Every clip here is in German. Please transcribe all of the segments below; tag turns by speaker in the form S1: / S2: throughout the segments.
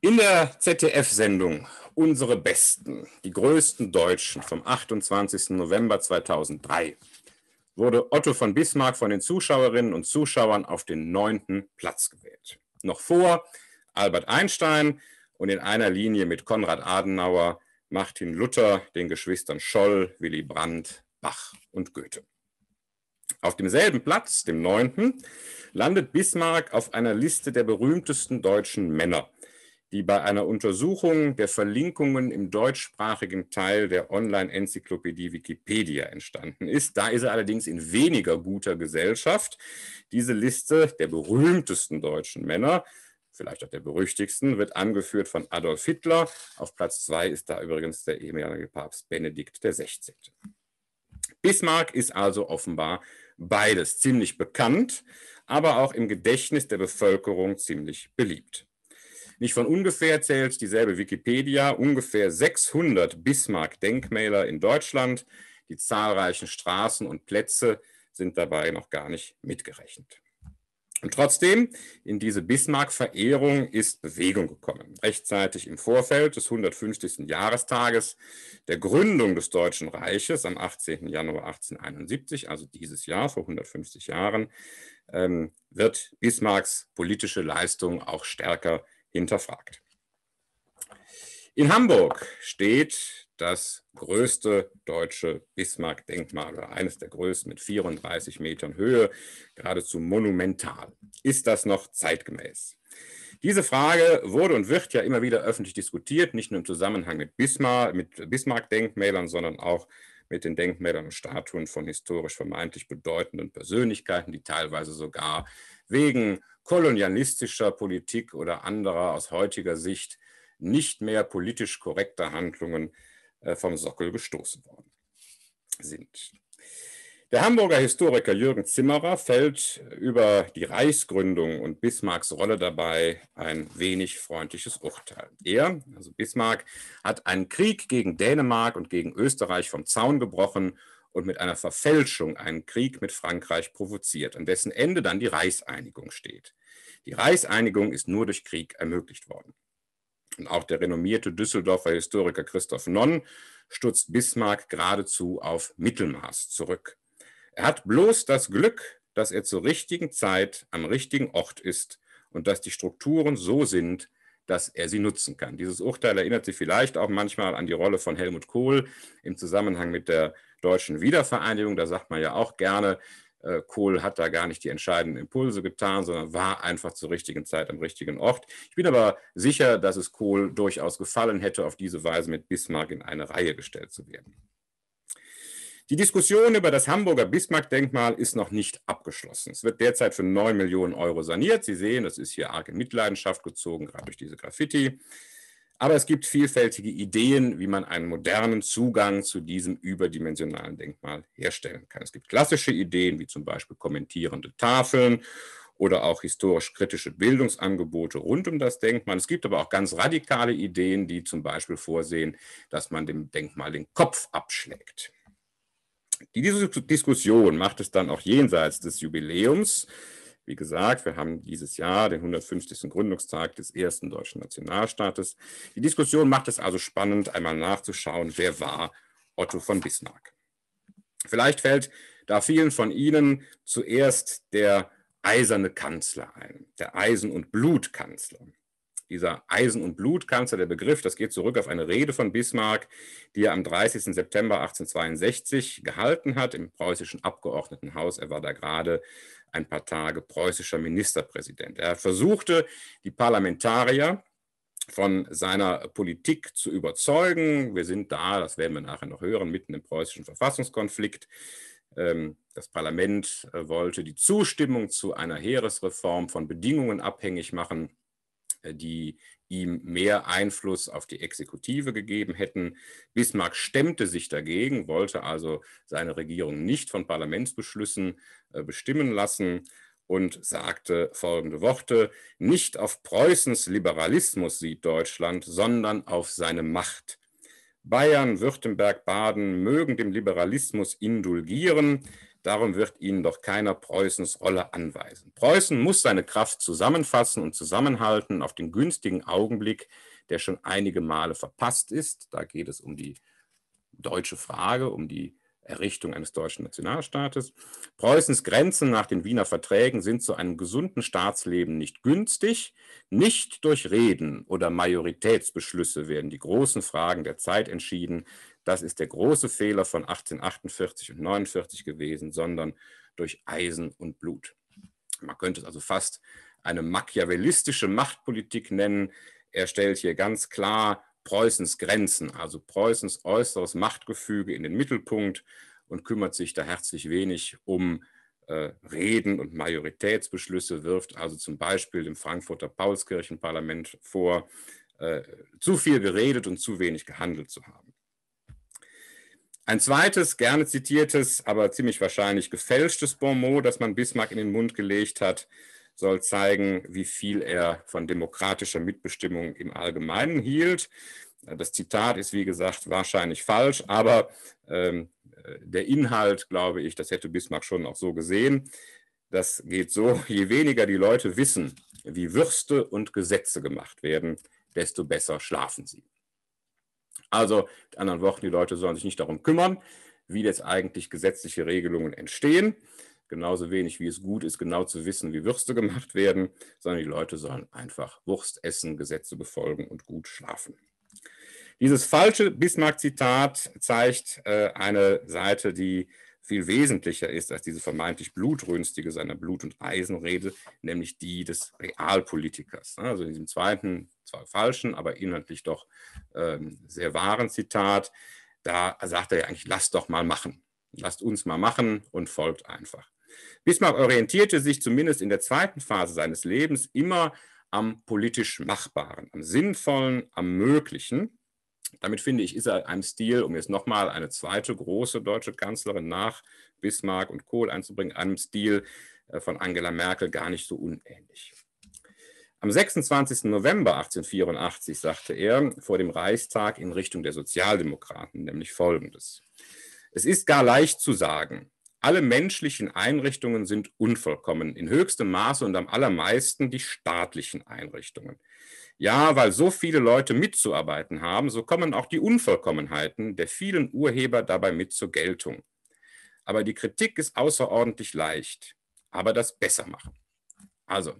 S1: In der ZDF-Sendung Unsere Besten, die größten Deutschen vom 28. November 2003 wurde Otto von Bismarck von den Zuschauerinnen und Zuschauern auf den neunten Platz gewählt. Noch vor Albert Einstein und in einer Linie mit Konrad Adenauer, Martin Luther, den Geschwistern Scholl, Willy Brandt, Bach und Goethe. Auf demselben Platz, dem neunten, landet Bismarck auf einer Liste der berühmtesten deutschen Männer – die bei einer Untersuchung der Verlinkungen im deutschsprachigen Teil der Online-Enzyklopädie Wikipedia entstanden ist. Da ist er allerdings in weniger guter Gesellschaft. Diese Liste der berühmtesten deutschen Männer, vielleicht auch der berüchtigsten, wird angeführt von Adolf Hitler. Auf Platz zwei ist da übrigens der ehemalige Papst Benedikt XVI. Bismarck ist also offenbar beides ziemlich bekannt, aber auch im Gedächtnis der Bevölkerung ziemlich beliebt. Nicht von ungefähr zählt dieselbe Wikipedia ungefähr 600 Bismarck-Denkmäler in Deutschland. Die zahlreichen Straßen und Plätze sind dabei noch gar nicht mitgerechnet. Und trotzdem, in diese Bismarck-Verehrung ist Bewegung gekommen. Rechtzeitig im Vorfeld des 150. Jahrestages der Gründung des Deutschen Reiches am 18. Januar 1871, also dieses Jahr vor 150 Jahren, ähm, wird Bismarcks politische Leistung auch stärker hinterfragt. In Hamburg steht das größte deutsche Bismarck-Denkmal oder eines der größten mit 34 Metern Höhe, geradezu monumental. Ist das noch zeitgemäß? Diese Frage wurde und wird ja immer wieder öffentlich diskutiert, nicht nur im Zusammenhang mit Bismarck-Denkmälern, sondern auch mit den Denkmälern und Statuen von historisch vermeintlich bedeutenden Persönlichkeiten, die teilweise sogar wegen kolonialistischer Politik oder anderer aus heutiger Sicht nicht mehr politisch korrekter Handlungen äh, vom Sockel gestoßen worden sind. Der Hamburger Historiker Jürgen Zimmerer fällt über die Reichsgründung und Bismarcks Rolle dabei ein wenig freundliches Urteil. Er, also Bismarck, hat einen Krieg gegen Dänemark und gegen Österreich vom Zaun gebrochen und mit einer Verfälschung einen Krieg mit Frankreich provoziert, an dessen Ende dann die Reichseinigung steht. Die Reichseinigung ist nur durch Krieg ermöglicht worden. Und auch der renommierte Düsseldorfer Historiker Christoph Nonn stutzt Bismarck geradezu auf Mittelmaß zurück. Er hat bloß das Glück, dass er zur richtigen Zeit am richtigen Ort ist und dass die Strukturen so sind, dass er sie nutzen kann. Dieses Urteil erinnert Sie vielleicht auch manchmal an die Rolle von Helmut Kohl im Zusammenhang mit der deutschen Wiedervereinigung. Da sagt man ja auch gerne, äh, Kohl hat da gar nicht die entscheidenden Impulse getan, sondern war einfach zur richtigen Zeit am richtigen Ort. Ich bin aber sicher, dass es Kohl durchaus gefallen hätte, auf diese Weise mit Bismarck in eine Reihe gestellt zu werden. Die Diskussion über das Hamburger Bismarck-Denkmal ist noch nicht abgeschlossen. Es wird derzeit für 9 Millionen Euro saniert. Sie sehen, das ist hier arg in Mitleidenschaft gezogen, gerade durch diese Graffiti. Aber es gibt vielfältige Ideen, wie man einen modernen Zugang zu diesem überdimensionalen Denkmal herstellen kann. Es gibt klassische Ideen, wie zum Beispiel kommentierende Tafeln oder auch historisch-kritische Bildungsangebote rund um das Denkmal. Es gibt aber auch ganz radikale Ideen, die zum Beispiel vorsehen, dass man dem Denkmal den Kopf abschlägt. Die Diskussion macht es dann auch jenseits des Jubiläums. Wie gesagt, wir haben dieses Jahr den 150. Gründungstag des ersten deutschen Nationalstaates. Die Diskussion macht es also spannend, einmal nachzuschauen, wer war Otto von Bismarck. Vielleicht fällt da vielen von Ihnen zuerst der eiserne Kanzler ein, der Eisen- und Blutkanzler dieser Eisen- und Blutkanzler, der Begriff, das geht zurück auf eine Rede von Bismarck, die er am 30. September 1862 gehalten hat im preußischen Abgeordnetenhaus. Er war da gerade ein paar Tage preußischer Ministerpräsident. Er versuchte, die Parlamentarier von seiner Politik zu überzeugen. Wir sind da, das werden wir nachher noch hören, mitten im preußischen Verfassungskonflikt. Ähm, das Parlament äh, wollte die Zustimmung zu einer Heeresreform von Bedingungen abhängig machen. Äh, die ihm mehr Einfluss auf die Exekutive gegeben hätten. Bismarck stemmte sich dagegen, wollte also seine Regierung nicht von Parlamentsbeschlüssen äh, bestimmen lassen und sagte folgende Worte, nicht auf Preußens Liberalismus sieht Deutschland, sondern auf seine Macht. Bayern, Württemberg, Baden mögen dem Liberalismus indulgieren, Darum wird Ihnen doch keiner Preußens Rolle anweisen. Preußen muss seine Kraft zusammenfassen und zusammenhalten auf den günstigen Augenblick, der schon einige Male verpasst ist. Da geht es um die deutsche Frage, um die Errichtung eines deutschen Nationalstaates. Preußens Grenzen nach den Wiener Verträgen sind zu einem gesunden Staatsleben nicht günstig. Nicht durch Reden oder Majoritätsbeschlüsse werden die großen Fragen der Zeit entschieden, das ist der große Fehler von 1848 und 49 gewesen, sondern durch Eisen und Blut. Man könnte es also fast eine machiavellistische Machtpolitik nennen. Er stellt hier ganz klar Preußens Grenzen, also Preußens äußeres Machtgefüge in den Mittelpunkt und kümmert sich da herzlich wenig um äh, Reden und Majoritätsbeschlüsse, wirft also zum Beispiel dem Frankfurter Paulskirchenparlament vor, äh, zu viel geredet und zu wenig gehandelt zu haben. Ein zweites, gerne zitiertes, aber ziemlich wahrscheinlich gefälschtes Bonmot, das man Bismarck in den Mund gelegt hat, soll zeigen, wie viel er von demokratischer Mitbestimmung im Allgemeinen hielt. Das Zitat ist, wie gesagt, wahrscheinlich falsch, aber ähm, äh, der Inhalt, glaube ich, das hätte Bismarck schon auch so gesehen. Das geht so, je weniger die Leute wissen, wie Würste und Gesetze gemacht werden, desto besser schlafen sie. Also mit anderen Worten, die Leute sollen sich nicht darum kümmern, wie jetzt eigentlich gesetzliche Regelungen entstehen. Genauso wenig, wie es gut ist, genau zu wissen, wie Würste gemacht werden, sondern die Leute sollen einfach Wurst essen, Gesetze befolgen und gut schlafen. Dieses falsche Bismarck-Zitat zeigt äh, eine Seite, die viel wesentlicher ist als diese vermeintlich blutrünstige seiner Blut- und Eisenrede, nämlich die des Realpolitikers. Also in diesem zweiten zwar falschen, aber inhaltlich doch ähm, sehr wahren Zitat, da sagt er ja eigentlich, lasst doch mal machen. Lasst uns mal machen und folgt einfach. Bismarck orientierte sich zumindest in der zweiten Phase seines Lebens immer am politisch Machbaren, am Sinnvollen, am Möglichen. Damit finde ich, ist er einem Stil, um jetzt nochmal eine zweite große deutsche Kanzlerin nach Bismarck und Kohl einzubringen, einem Stil äh, von Angela Merkel gar nicht so unähnlich. Am 26. November 1884 sagte er vor dem Reichstag in Richtung der Sozialdemokraten nämlich Folgendes. Es ist gar leicht zu sagen, alle menschlichen Einrichtungen sind unvollkommen, in höchstem Maße und am allermeisten die staatlichen Einrichtungen. Ja, weil so viele Leute mitzuarbeiten haben, so kommen auch die Unvollkommenheiten der vielen Urheber dabei mit zur Geltung. Aber die Kritik ist außerordentlich leicht, aber das Bessermachen. Also,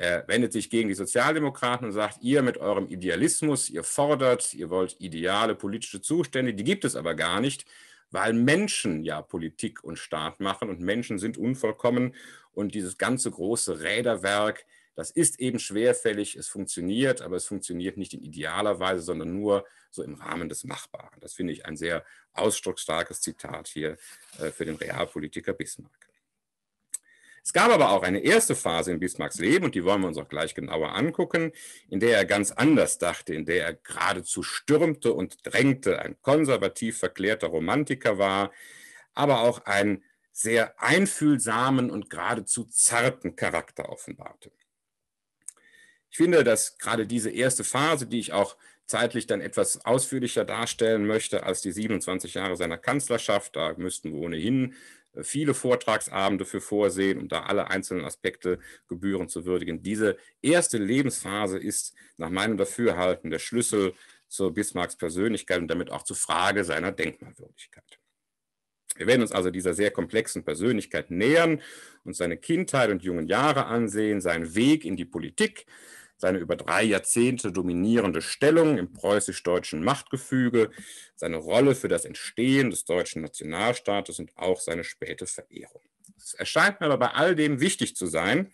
S1: er wendet sich gegen die Sozialdemokraten und sagt, ihr mit eurem Idealismus, ihr fordert, ihr wollt ideale politische Zustände, die gibt es aber gar nicht, weil Menschen ja Politik und Staat machen und Menschen sind unvollkommen und dieses ganze große Räderwerk, das ist eben schwerfällig, es funktioniert, aber es funktioniert nicht in idealer Weise, sondern nur so im Rahmen des Machbaren. Das finde ich ein sehr ausdrucksstarkes Zitat hier äh, für den Realpolitiker Bismarck. Es gab aber auch eine erste Phase in Bismarcks Leben, und die wollen wir uns auch gleich genauer angucken, in der er ganz anders dachte, in der er geradezu stürmte und drängte, ein konservativ verklärter Romantiker war, aber auch einen sehr einfühlsamen und geradezu zarten Charakter offenbarte. Ich finde, dass gerade diese erste Phase, die ich auch zeitlich dann etwas ausführlicher darstellen möchte als die 27 Jahre seiner Kanzlerschaft. Da müssten wir ohnehin viele Vortragsabende für vorsehen, um da alle einzelnen Aspekte gebührend zu würdigen. Diese erste Lebensphase ist nach meinem Dafürhalten der Schlüssel zur Bismarcks Persönlichkeit und damit auch zur Frage seiner Denkmalwürdigkeit. Wir werden uns also dieser sehr komplexen Persönlichkeit nähern, und seine Kindheit und jungen Jahre ansehen, seinen Weg in die Politik, seine über drei Jahrzehnte dominierende Stellung im preußisch-deutschen Machtgefüge, seine Rolle für das Entstehen des deutschen Nationalstaates und auch seine späte Verehrung. Es erscheint mir aber bei all dem wichtig zu sein,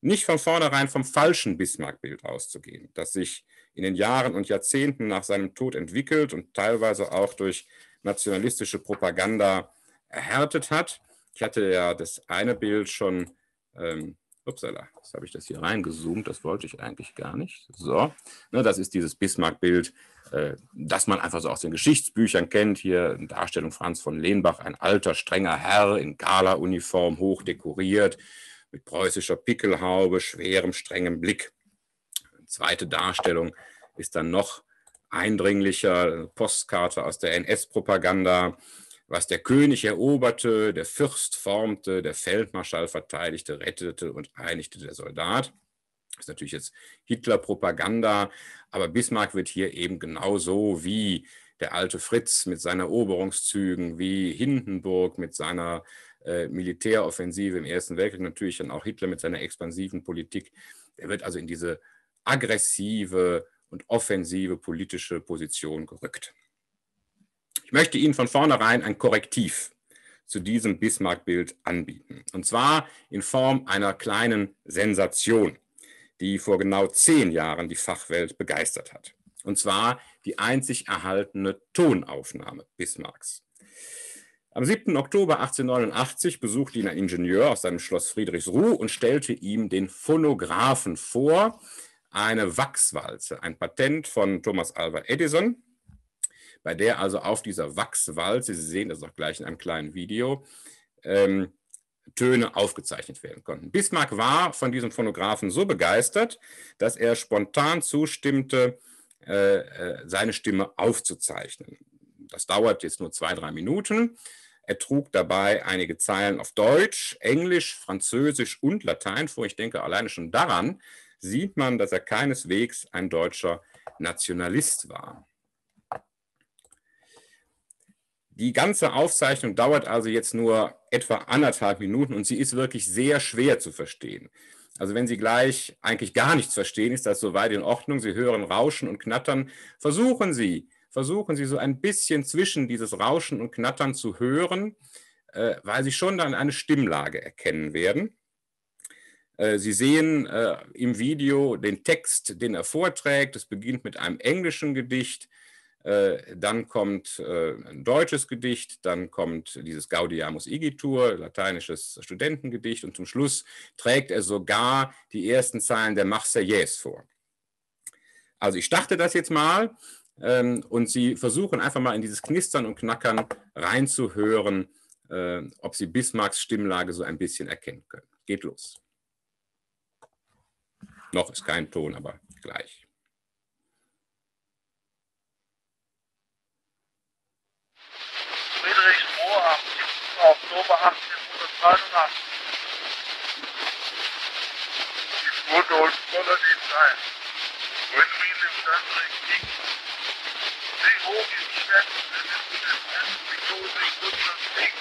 S1: nicht von vornherein vom falschen Bismarck-Bild auszugehen, das sich in den Jahren und Jahrzehnten nach seinem Tod entwickelt und teilweise auch durch nationalistische Propaganda erhärtet hat. Ich hatte ja das eine Bild schon ähm, Upsala, jetzt habe ich das hier reingezoomt, das wollte ich eigentlich gar nicht. So, ne, das ist dieses Bismarck-Bild, äh, das man einfach so aus den Geschichtsbüchern kennt. Hier eine Darstellung Franz von Lehnbach, ein alter, strenger Herr in Gala-Uniform, hoch dekoriert, mit preußischer Pickelhaube, schwerem, strengem Blick. Zweite Darstellung ist dann noch eindringlicher, Postkarte aus der NS-Propaganda was der König eroberte, der Fürst formte, der Feldmarschall verteidigte, rettete und einigte der Soldat. Das ist natürlich jetzt Hitler-Propaganda, aber Bismarck wird hier eben genauso wie der alte Fritz mit seinen Eroberungszügen, wie Hindenburg mit seiner äh, Militäroffensive im Ersten Weltkrieg, natürlich dann auch Hitler mit seiner expansiven Politik. Er wird also in diese aggressive und offensive politische Position gerückt. Ich möchte Ihnen von vornherein ein Korrektiv zu diesem Bismarck-Bild anbieten. Und zwar in Form einer kleinen Sensation, die vor genau zehn Jahren die Fachwelt begeistert hat. Und zwar die einzig erhaltene Tonaufnahme Bismarcks. Am 7. Oktober 1889 besuchte ihn ein Ingenieur aus seinem Schloss Friedrichsruh und stellte ihm den Phonographen vor, eine Wachswalze, ein Patent von Thomas Alva Edison, bei der also auf dieser Wachswalze, Sie sehen das auch gleich in einem kleinen Video, ähm, Töne aufgezeichnet werden konnten. Bismarck war von diesem Phonographen so begeistert, dass er spontan zustimmte, äh, äh, seine Stimme aufzuzeichnen. Das dauert jetzt nur zwei, drei Minuten. Er trug dabei einige Zeilen auf Deutsch, Englisch, Französisch und Latein vor. Ich denke, alleine schon daran sieht man, dass er keineswegs ein deutscher Nationalist war. Die ganze Aufzeichnung dauert also jetzt nur etwa anderthalb Minuten und sie ist wirklich sehr schwer zu verstehen. Also wenn Sie gleich eigentlich gar nichts verstehen, ist das soweit in Ordnung. Sie hören Rauschen und Knattern. Versuchen Sie, versuchen Sie so ein bisschen zwischen dieses Rauschen und Knattern zu hören, äh, weil Sie schon dann eine Stimmlage erkennen werden. Äh, sie sehen äh, im Video den Text, den er vorträgt. Es beginnt mit einem englischen Gedicht äh, dann kommt äh, ein deutsches Gedicht, dann kommt dieses Gaudiamus Igitur, lateinisches Studentengedicht und zum Schluss trägt er sogar die ersten Zeilen der Marseillaise vor. Also ich starte das jetzt mal ähm, und Sie versuchen einfach mal in dieses Knistern und Knackern reinzuhören, äh, ob Sie Bismarcks Stimmlage so ein bisschen erkennen können. Geht los. Noch ist kein Ton, aber gleich. Oktober 1883. Die Spur dort voller Detail. Wenn Rennwien im Sandring ging. Wie hoch ist die wir den Werkstatt des Endmethode Gustav Weg?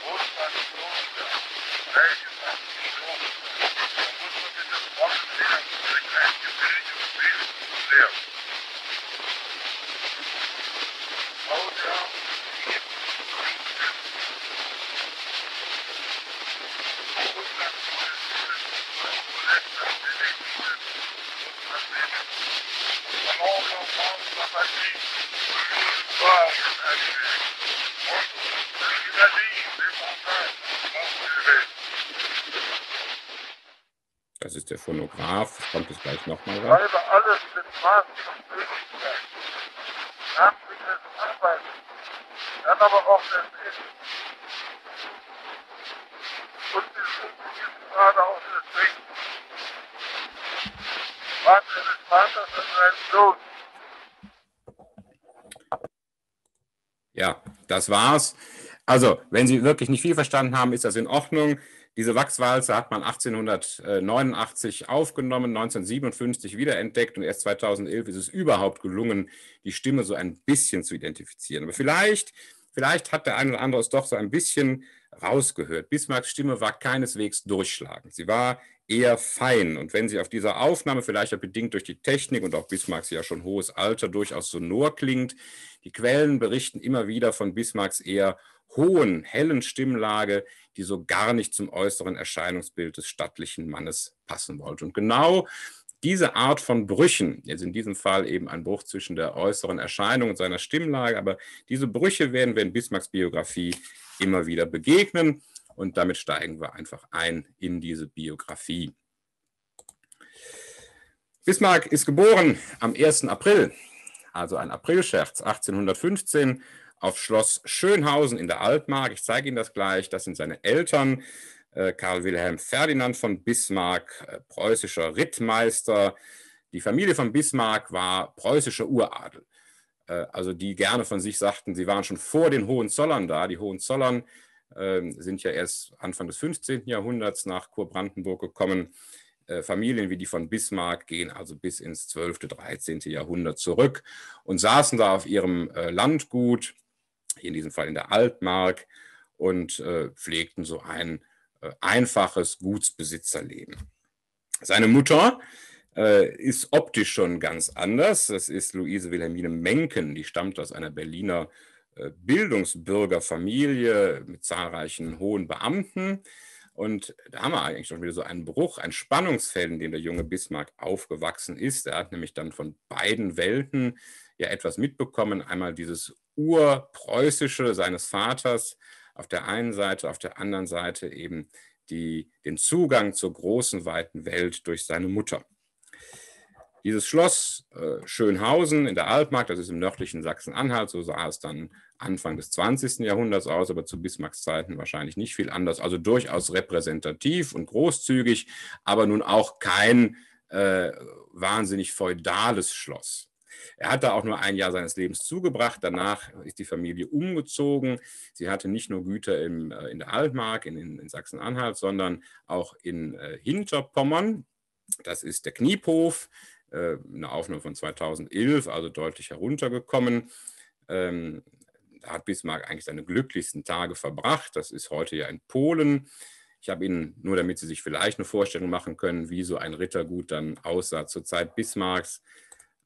S1: Großmann Kloster, welches an die Not, da muss man mit dem Wochenende durch ein Gebilde und Bild zu lernen. Das ist der Phonograph, das kommt jetzt gleich nochmal rein. Schreibe alles mit Maß und Möglichkeit. Nachsichtiges Arbeiten. Dann aber auch das Essen. Und die den ist gerade auf der Trinken. Warte des Vaters an seinen Sohn. Ja, das war's. Also, wenn Sie wirklich nicht viel verstanden haben, ist das in Ordnung. Diese Wachswalze hat man 1889 aufgenommen, 1957 wiederentdeckt und erst 2011 ist es überhaupt gelungen, die Stimme so ein bisschen zu identifizieren. Aber vielleicht, vielleicht hat der eine oder andere es doch so ein bisschen rausgehört. Bismarcks Stimme war keineswegs durchschlagend. Sie war eher fein. Und wenn sie auf dieser Aufnahme, vielleicht ja bedingt durch die Technik und auch Bismarcks ja schon hohes Alter, durchaus sonor klingt, die Quellen berichten immer wieder von Bismarcks eher hohen, hellen Stimmlage, die so gar nicht zum äußeren Erscheinungsbild des stattlichen Mannes passen wollte. Und genau diese Art von Brüchen, jetzt in diesem Fall eben ein Bruch zwischen der äußeren Erscheinung und seiner Stimmlage, aber diese Brüche werden wir in Bismarcks Biografie immer wieder begegnen und damit steigen wir einfach ein in diese Biografie. Bismarck ist geboren am 1. April also ein Aprilscherz 1815 auf Schloss Schönhausen in der Altmark. Ich zeige Ihnen das gleich. Das sind seine Eltern. Äh, Karl Wilhelm Ferdinand von Bismarck, äh, preußischer Rittmeister. Die Familie von Bismarck war preußischer Uradel. Äh, also die gerne von sich sagten, sie waren schon vor den Hohenzollern da. Die Hohenzollern ähm, sind ja erst Anfang des 15. Jahrhunderts nach Kurbrandenburg gekommen. Äh, Familien wie die von Bismarck gehen also bis ins 12., 13. Jahrhundert zurück und saßen da auf ihrem äh, Landgut, in diesem Fall in der Altmark, und äh, pflegten so ein einfaches Gutsbesitzerleben. Seine Mutter ist optisch schon ganz anders. Das ist Luise Wilhelmine Menken, die stammt aus einer Berliner Bildungsbürgerfamilie mit zahlreichen hohen Beamten. Und da haben wir eigentlich schon wieder so einen Bruch, ein Spannungsfeld, in dem der junge Bismarck aufgewachsen ist. Er hat nämlich dann von beiden Welten ja etwas mitbekommen. Einmal dieses Urpreußische seines Vaters auf der einen Seite, auf der anderen Seite eben die, den Zugang zur großen, weiten Welt durch seine Mutter. Dieses Schloss äh, Schönhausen in der Altmark, das ist im nördlichen Sachsen-Anhalt, so sah es dann Anfang des 20. Jahrhunderts aus, aber zu Bismarcks Zeiten wahrscheinlich nicht viel anders. Also durchaus repräsentativ und großzügig, aber nun auch kein äh, wahnsinnig feudales Schloss. Er hat da auch nur ein Jahr seines Lebens zugebracht. Danach ist die Familie umgezogen. Sie hatte nicht nur Güter im, äh, in der Altmark, in, in Sachsen-Anhalt, sondern auch in äh, Hinterpommern. Das ist der Kniephof, äh, eine Aufnahme von 2011, also deutlich heruntergekommen. Ähm, da hat Bismarck eigentlich seine glücklichsten Tage verbracht. Das ist heute ja in Polen. Ich habe Ihnen nur, damit Sie sich vielleicht eine Vorstellung machen können, wie so ein Rittergut dann aussah zur Zeit Bismarcks,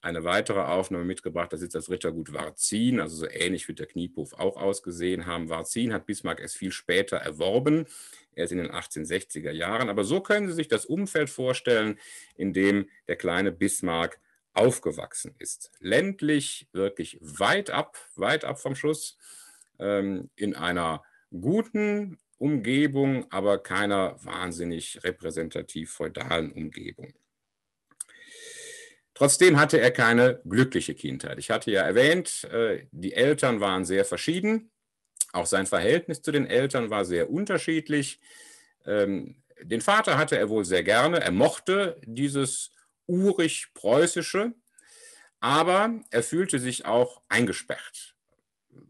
S1: eine weitere Aufnahme mitgebracht, das ist das Rittergut Warzin, also so ähnlich wird der Kniepuff auch ausgesehen haben. Warzin hat Bismarck erst viel später erworben, erst in den 1860er Jahren. Aber so können Sie sich das Umfeld vorstellen, in dem der kleine Bismarck aufgewachsen ist. Ländlich, wirklich weit ab, weit ab vom Schuss, ähm, in einer guten Umgebung, aber keiner wahnsinnig repräsentativ feudalen Umgebung. Trotzdem hatte er keine glückliche Kindheit. Ich hatte ja erwähnt, äh, die Eltern waren sehr verschieden. Auch sein Verhältnis zu den Eltern war sehr unterschiedlich. Ähm, den Vater hatte er wohl sehr gerne. Er mochte dieses urig-preußische, aber er fühlte sich auch eingesperrt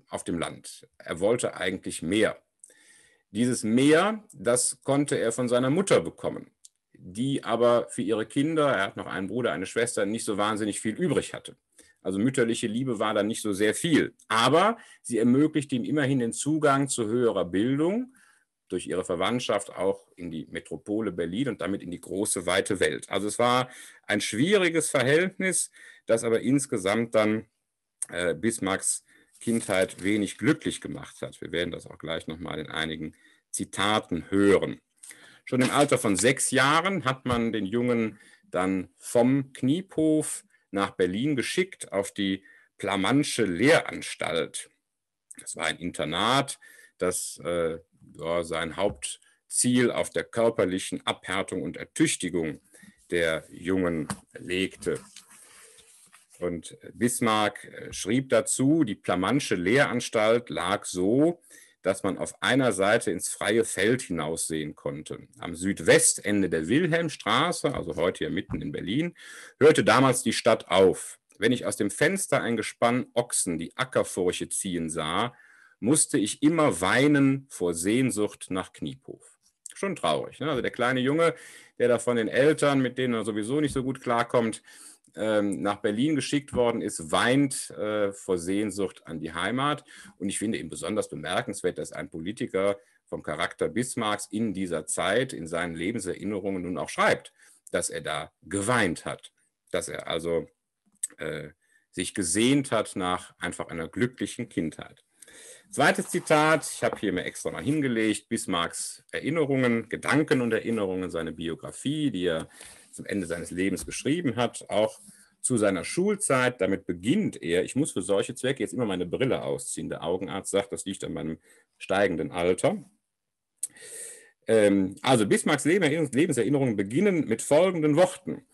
S1: auf dem Land. Er wollte eigentlich mehr. Dieses Mehr, das konnte er von seiner Mutter bekommen die aber für ihre Kinder, er hat noch einen Bruder, eine Schwester, nicht so wahnsinnig viel übrig hatte. Also mütterliche Liebe war da nicht so sehr viel. Aber sie ermöglichte ihm immerhin den Zugang zu höherer Bildung durch ihre Verwandtschaft auch in die Metropole Berlin und damit in die große, weite Welt. Also es war ein schwieriges Verhältnis, das aber insgesamt dann äh, Bismarcks Kindheit wenig glücklich gemacht hat. Wir werden das auch gleich nochmal in einigen Zitaten hören. Schon im Alter von sechs Jahren hat man den Jungen dann vom Kniephof nach Berlin geschickt auf die Plamansche Lehranstalt. Das war ein Internat, das äh, ja, sein Hauptziel auf der körperlichen Abhärtung und Ertüchtigung der Jungen legte. Und Bismarck äh, schrieb dazu, die Plamansche Lehranstalt lag so, dass man auf einer Seite ins freie Feld hinaussehen konnte. Am Südwestende der Wilhelmstraße, also heute ja mitten in Berlin, hörte damals die Stadt auf. Wenn ich aus dem Fenster ein Gespann Ochsen die Ackerfurche ziehen sah, musste ich immer weinen vor Sehnsucht nach Kniephof. Schon traurig. Ne? Also der kleine Junge, der da von den Eltern, mit denen er sowieso nicht so gut klarkommt, ähm, nach Berlin geschickt worden ist, weint äh, vor Sehnsucht an die Heimat. Und ich finde eben besonders bemerkenswert, dass ein Politiker vom Charakter Bismarcks in dieser Zeit, in seinen Lebenserinnerungen nun auch schreibt, dass er da geweint hat, dass er also äh, sich gesehnt hat nach einfach einer glücklichen Kindheit. Zweites Zitat, ich habe hier mir extra mal hingelegt, Bismarcks Erinnerungen, Gedanken und Erinnerungen, seine Biografie, die er zum Ende seines Lebens geschrieben hat, auch zu seiner Schulzeit. Damit beginnt er, ich muss für solche Zwecke jetzt immer meine Brille ausziehen. Der Augenarzt sagt, das liegt an meinem steigenden Alter. Ähm, also Bismarcks Lebenserinnerungen beginnen mit folgenden Worten.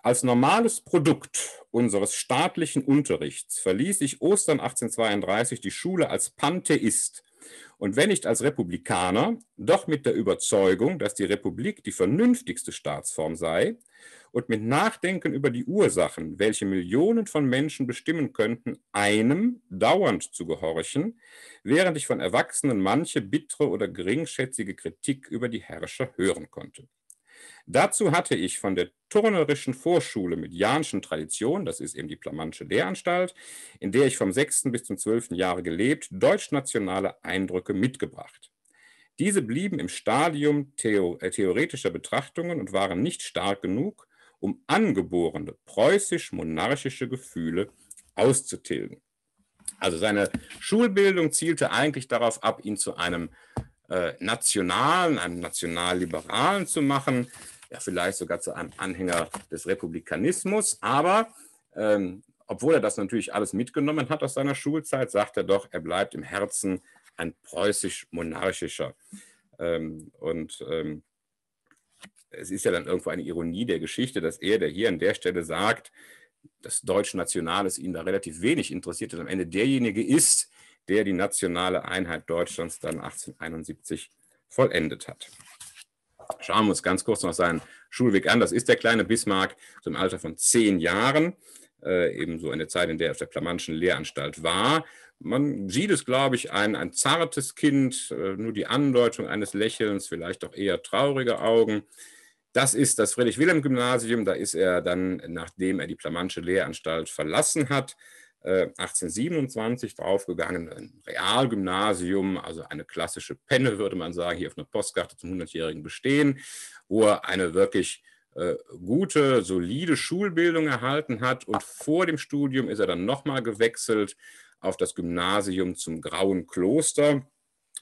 S1: Als normales Produkt unseres staatlichen Unterrichts verließ ich Ostern 1832 die Schule als Pantheist und wenn nicht als Republikaner, doch mit der Überzeugung, dass die Republik die vernünftigste Staatsform sei und mit Nachdenken über die Ursachen, welche Millionen von Menschen bestimmen könnten, einem dauernd zu gehorchen, während ich von Erwachsenen manche bittere oder geringschätzige Kritik über die Herrscher hören konnte. Dazu hatte ich von der turnerischen Vorschule mit janschen Tradition, das ist eben die Plamansche Lehranstalt, in der ich vom 6. bis zum 12. Jahre gelebt, deutschnationale Eindrücke mitgebracht. Diese blieben im Stadium äh, theoretischer Betrachtungen und waren nicht stark genug, um angeborene preußisch-monarchische Gefühle auszutilgen. Also seine Schulbildung zielte eigentlich darauf ab, ihn zu einem äh, nationalen, einem nationalliberalen zu machen, ja, vielleicht sogar zu einem Anhänger des Republikanismus. Aber ähm, obwohl er das natürlich alles mitgenommen hat aus seiner Schulzeit, sagt er doch, er bleibt im Herzen ein preußisch-monarchischer. Ähm, und ähm, es ist ja dann irgendwo eine Ironie der Geschichte, dass er, der hier an der Stelle sagt, das deutsche Nationales ihn da relativ wenig interessiert und am Ende derjenige ist, der die nationale Einheit Deutschlands dann 1871 vollendet hat. Schauen wir uns ganz kurz noch seinen Schulweg an. Das ist der kleine Bismarck zum so Alter von zehn Jahren, äh, ebenso eine Zeit, in der er auf der Plamannschen Lehranstalt war. Man sieht es, glaube ich, ein, ein zartes Kind, äh, nur die Andeutung eines Lächelns, vielleicht auch eher traurige Augen. Das ist das Friedrich-Wilhelm-Gymnasium. Da ist er dann, nachdem er die Plammannsche Lehranstalt verlassen hat, 1827 äh, draufgegangenen Realgymnasium, also eine klassische Penne, würde man sagen, hier auf einer Postkarte zum 100-jährigen Bestehen, wo er eine wirklich äh, gute, solide Schulbildung erhalten hat. Und vor dem Studium ist er dann nochmal gewechselt auf das Gymnasium zum Grauen Kloster,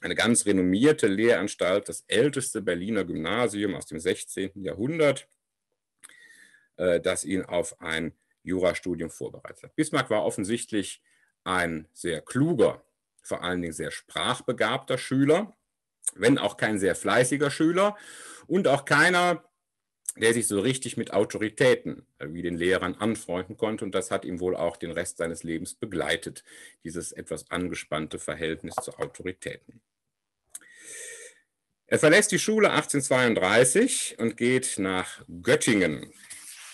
S1: eine ganz renommierte Lehranstalt, das älteste Berliner Gymnasium aus dem 16. Jahrhundert, äh, das ihn auf ein Jurastudium vorbereitet hat. Bismarck war offensichtlich ein sehr kluger, vor allen Dingen sehr sprachbegabter Schüler, wenn auch kein sehr fleißiger Schüler und auch keiner, der sich so richtig mit Autoritäten äh, wie den Lehrern anfreunden konnte. Und das hat ihm wohl auch den Rest seines Lebens begleitet, dieses etwas angespannte Verhältnis zu Autoritäten. Er verlässt die Schule 1832 und geht nach Göttingen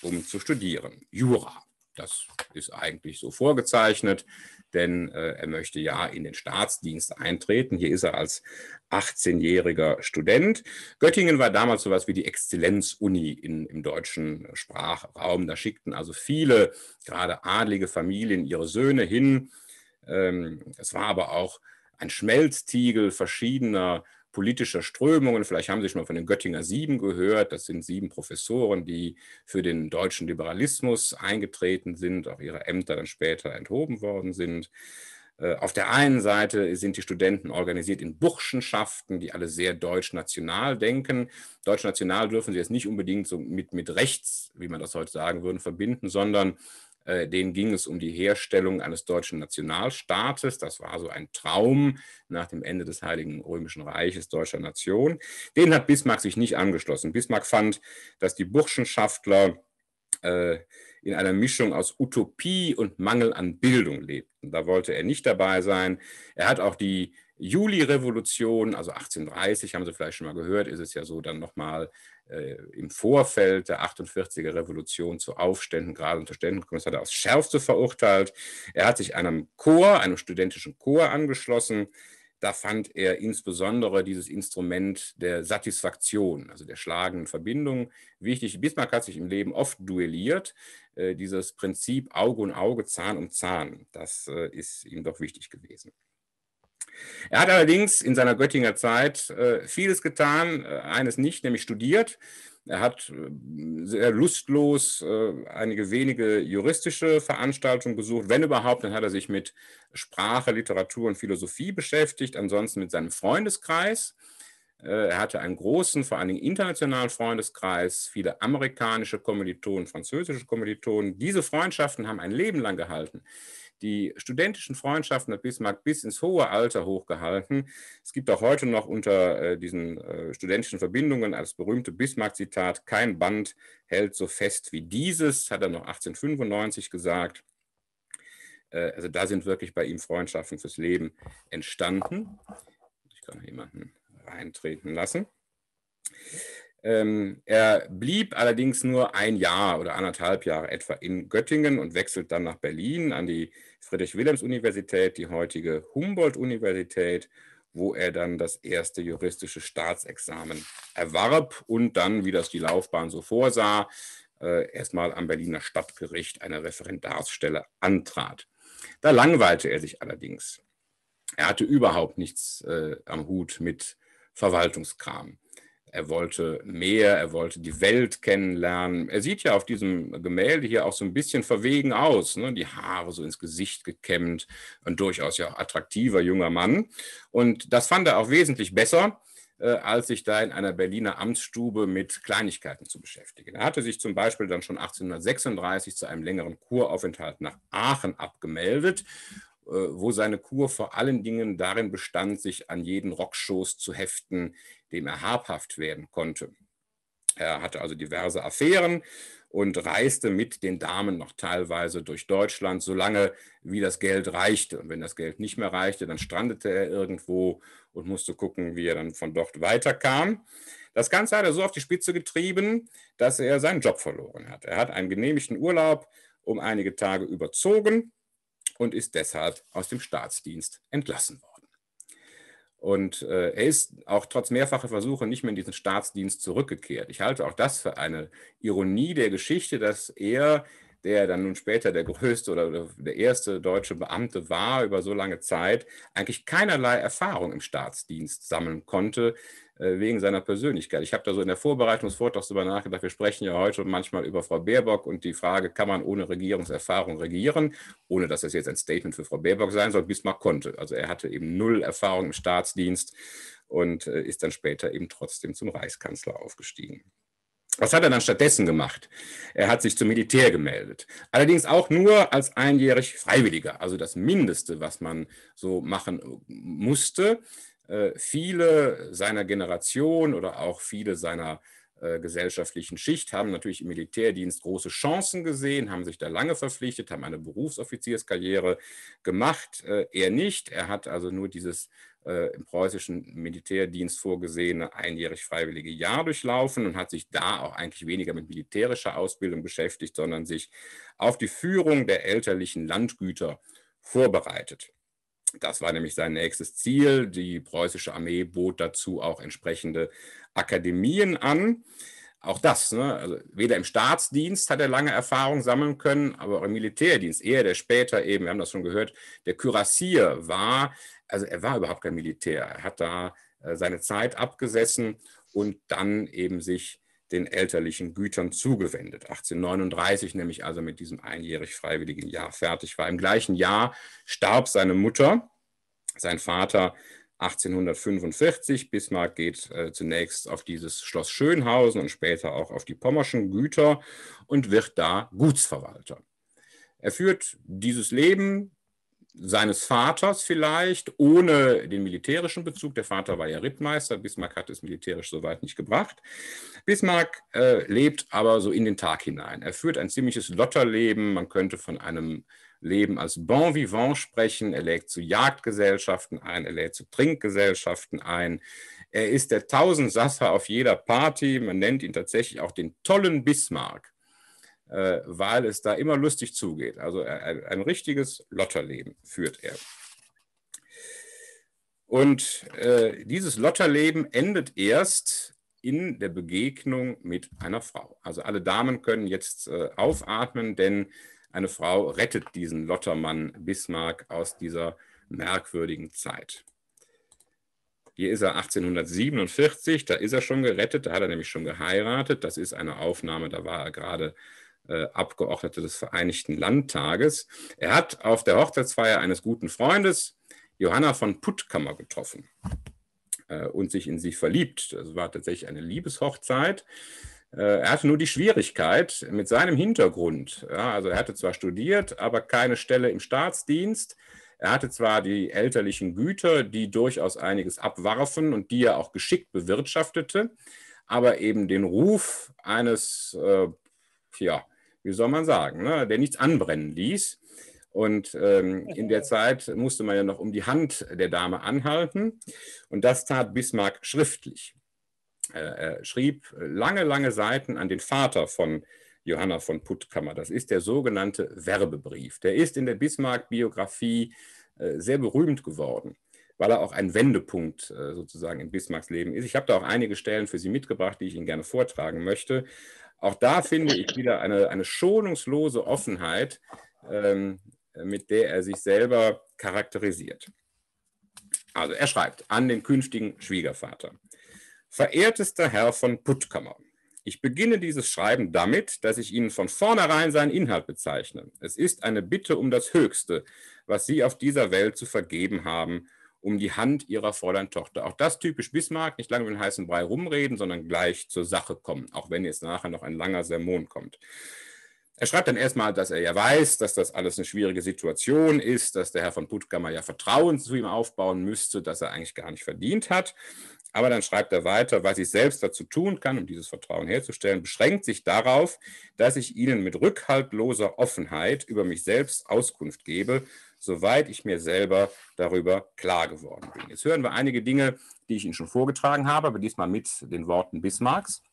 S1: um zu studieren. Jura. Das ist eigentlich so vorgezeichnet, denn äh, er möchte ja in den Staatsdienst eintreten. Hier ist er als 18-jähriger Student. Göttingen war damals so was wie die Exzellenzuni in, im deutschen Sprachraum. Da schickten also viele, gerade adlige Familien, ihre Söhne hin. Ähm, es war aber auch ein Schmelztiegel verschiedener politischer Strömungen. Vielleicht haben Sie schon mal von den Göttinger Sieben gehört. Das sind sieben Professoren, die für den deutschen Liberalismus eingetreten sind, auch ihre Ämter dann später enthoben worden sind. Äh, auf der einen Seite sind die Studenten organisiert in Burschenschaften, die alle sehr deutsch-national denken. Deutsch-national dürfen sie jetzt nicht unbedingt so mit, mit rechts, wie man das heute sagen würde, verbinden, sondern äh, denen ging es um die Herstellung eines deutschen Nationalstaates. Das war so ein Traum nach dem Ende des Heiligen Römischen Reiches deutscher Nation. Den hat Bismarck sich nicht angeschlossen. Bismarck fand, dass die Burschenschaftler äh, in einer Mischung aus Utopie und Mangel an Bildung lebten. Da wollte er nicht dabei sein. Er hat auch die Juli-Revolution, also 1830, haben Sie vielleicht schon mal gehört, ist es ja so dann nochmal äh, im Vorfeld der 48er Revolution zu Aufständen, gerade unter Ständenkommunist, hat er aufs Schärfste verurteilt. Er hat sich einem Chor, einem studentischen Chor angeschlossen. Da fand er insbesondere dieses Instrument der Satisfaktion, also der schlagenden Verbindung, wichtig. Bismarck hat sich im Leben oft duelliert. Äh, dieses Prinzip Auge um Auge, Zahn um Zahn, das äh, ist ihm doch wichtig gewesen. Er hat allerdings in seiner Göttinger Zeit äh, vieles getan, äh, eines nicht, nämlich studiert. Er hat äh, sehr lustlos äh, einige wenige juristische Veranstaltungen besucht. Wenn überhaupt, dann hat er sich mit Sprache, Literatur und Philosophie beschäftigt, ansonsten mit seinem Freundeskreis. Äh, er hatte einen großen, vor allen Dingen internationalen Freundeskreis, viele amerikanische Kommilitonen, französische Kommilitonen. Diese Freundschaften haben ein Leben lang gehalten die studentischen Freundschaften hat Bismarck bis ins hohe Alter hochgehalten. Es gibt auch heute noch unter äh, diesen äh, studentischen Verbindungen als berühmte Bismarck-Zitat, kein Band hält so fest wie dieses, hat er noch 1895 gesagt. Äh, also da sind wirklich bei ihm Freundschaften fürs Leben entstanden. Ich kann jemanden reintreten lassen. Ähm, er blieb allerdings nur ein Jahr oder anderthalb Jahre etwa in Göttingen und wechselt dann nach Berlin an die Friedrich-Wilhelms-Universität, die heutige Humboldt-Universität, wo er dann das erste juristische Staatsexamen erwarb und dann, wie das die Laufbahn so vorsah, äh, erstmal am Berliner Stadtgericht eine Referendarsstelle antrat. Da langweilte er sich allerdings. Er hatte überhaupt nichts äh, am Hut mit Verwaltungskram er wollte mehr, er wollte die Welt kennenlernen. Er sieht ja auf diesem Gemälde hier auch so ein bisschen verwegen aus, ne? die Haare so ins Gesicht gekämmt, ein durchaus ja auch attraktiver junger Mann. Und das fand er auch wesentlich besser, äh, als sich da in einer Berliner Amtsstube mit Kleinigkeiten zu beschäftigen. Er hatte sich zum Beispiel dann schon 1836 zu einem längeren Kuraufenthalt nach Aachen abgemeldet, äh, wo seine Kur vor allen Dingen darin bestand, sich an jeden Rockshows zu heften, dem er habhaft werden konnte. Er hatte also diverse Affären und reiste mit den Damen noch teilweise durch Deutschland, solange wie das Geld reichte. Und wenn das Geld nicht mehr reichte, dann strandete er irgendwo und musste gucken, wie er dann von dort weiterkam. Das Ganze hat er so auf die Spitze getrieben, dass er seinen Job verloren hat. Er hat einen genehmigten Urlaub um einige Tage überzogen und ist deshalb aus dem Staatsdienst entlassen worden. Und äh, er ist auch trotz mehrfacher Versuche nicht mehr in diesen Staatsdienst zurückgekehrt. Ich halte auch das für eine Ironie der Geschichte, dass er der dann nun später der größte oder der erste deutsche Beamte war über so lange Zeit, eigentlich keinerlei Erfahrung im Staatsdienst sammeln konnte äh, wegen seiner Persönlichkeit. Ich habe da so in der Vorbereitung des Vortrags darüber nachgedacht, wir sprechen ja heute manchmal über Frau Baerbock und die Frage, kann man ohne Regierungserfahrung regieren, ohne dass das jetzt ein Statement für Frau Baerbock sein soll, Bismarck konnte. Also er hatte eben null Erfahrung im Staatsdienst und äh, ist dann später eben trotzdem zum Reichskanzler aufgestiegen. Was hat er dann stattdessen gemacht? Er hat sich zum Militär gemeldet. Allerdings auch nur als einjährig Freiwilliger, also das Mindeste, was man so machen äh, musste. Äh, viele seiner Generation oder auch viele seiner äh, gesellschaftlichen Schicht haben natürlich im Militärdienst große Chancen gesehen, haben sich da lange verpflichtet, haben eine Berufsoffizierskarriere gemacht. Äh, er nicht. Er hat also nur dieses äh, im preußischen Militärdienst vorgesehene einjährig freiwillige Jahr durchlaufen und hat sich da auch eigentlich weniger mit militärischer Ausbildung beschäftigt, sondern sich auf die Führung der elterlichen Landgüter vorbereitet. Das war nämlich sein nächstes Ziel. Die preußische Armee bot dazu auch entsprechende Akademien an auch das, ne? also weder im Staatsdienst hat er lange Erfahrung sammeln können, aber auch im Militärdienst, eher der später eben, wir haben das schon gehört, der Kürassier war, also er war überhaupt kein Militär, er hat da äh, seine Zeit abgesessen und dann eben sich den elterlichen Gütern zugewendet. 1839 nämlich also mit diesem einjährig freiwilligen Jahr fertig war. Im gleichen Jahr starb seine Mutter, sein Vater 1845. Bismarck geht äh, zunächst auf dieses Schloss Schönhausen und später auch auf die pommerschen Güter und wird da Gutsverwalter. Er führt dieses Leben seines Vaters vielleicht, ohne den militärischen Bezug. Der Vater war ja Rittmeister, Bismarck hat es militärisch soweit nicht gebracht. Bismarck äh, lebt aber so in den Tag hinein. Er führt ein ziemliches Lotterleben, man könnte von einem Leben als Bon Vivant sprechen. Er lädt zu Jagdgesellschaften ein, er lädt zu Trinkgesellschaften ein. Er ist der Tausendsasser auf jeder Party. Man nennt ihn tatsächlich auch den tollen Bismarck, äh, weil es da immer lustig zugeht. Also ein, ein richtiges Lotterleben führt er. Und äh, dieses Lotterleben endet erst in der Begegnung mit einer Frau. Also alle Damen können jetzt äh, aufatmen, denn eine Frau rettet diesen Lottermann Bismarck aus dieser merkwürdigen Zeit. Hier ist er 1847, da ist er schon gerettet, da hat er nämlich schon geheiratet. Das ist eine Aufnahme, da war er gerade äh, Abgeordneter des Vereinigten Landtages. Er hat auf der Hochzeitsfeier eines guten Freundes Johanna von Puttkammer getroffen äh, und sich in sie verliebt. Das war tatsächlich eine Liebeshochzeit. Äh, er hatte nur die Schwierigkeit mit seinem Hintergrund. Ja, also er hatte zwar studiert, aber keine Stelle im Staatsdienst. Er hatte zwar die elterlichen Güter, die durchaus einiges abwarfen und die er auch geschickt bewirtschaftete, aber eben den Ruf eines, äh, ja, wie soll man sagen, ne, der nichts anbrennen ließ. Und ähm, in der Zeit musste man ja noch um die Hand der Dame anhalten. Und das tat Bismarck schriftlich. Äh, äh, schrieb lange, lange Seiten an den Vater von Johanna von Puttkammer. Das ist der sogenannte Werbebrief. Der ist in der Bismarck-Biografie äh, sehr berühmt geworden, weil er auch ein Wendepunkt äh, sozusagen in Bismarcks Leben ist. Ich habe da auch einige Stellen für Sie mitgebracht, die ich Ihnen gerne vortragen möchte. Auch da finde ich wieder eine, eine schonungslose Offenheit, ähm, mit der er sich selber charakterisiert. Also er schreibt an den künftigen Schwiegervater. Verehrtester Herr von Puttkammer, ich beginne dieses Schreiben damit, dass ich Ihnen von vornherein seinen Inhalt bezeichne. Es ist eine Bitte um das Höchste, was Sie auf dieser Welt zu vergeben haben, um die Hand Ihrer Fräulein Tochter. Auch das typisch Bismarck, nicht lange mit dem heißen Brei rumreden, sondern gleich zur Sache kommen, auch wenn jetzt nachher noch ein langer Sermon kommt. Er schreibt dann erstmal, dass er ja weiß, dass das alles eine schwierige Situation ist, dass der Herr von Puttkammer ja Vertrauen zu ihm aufbauen müsste, das er eigentlich gar nicht verdient hat. Aber dann schreibt er weiter, was ich selbst dazu tun kann, um dieses Vertrauen herzustellen, beschränkt sich darauf, dass ich Ihnen mit rückhaltloser Offenheit über mich selbst Auskunft gebe, soweit ich mir selber darüber klar geworden bin. Jetzt hören wir einige Dinge, die ich Ihnen schon vorgetragen habe, aber diesmal mit den Worten Bismarcks.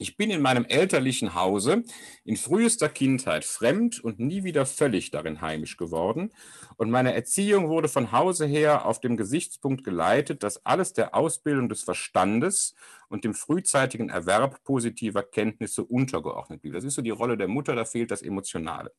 S1: Ich bin in meinem elterlichen Hause in frühester Kindheit fremd und nie wieder völlig darin heimisch geworden, und meine Erziehung wurde von Hause her auf dem Gesichtspunkt geleitet, dass alles der Ausbildung des Verstandes und dem frühzeitigen Erwerb positiver Kenntnisse untergeordnet blieb. Das ist so die Rolle der Mutter, da fehlt das Emotionale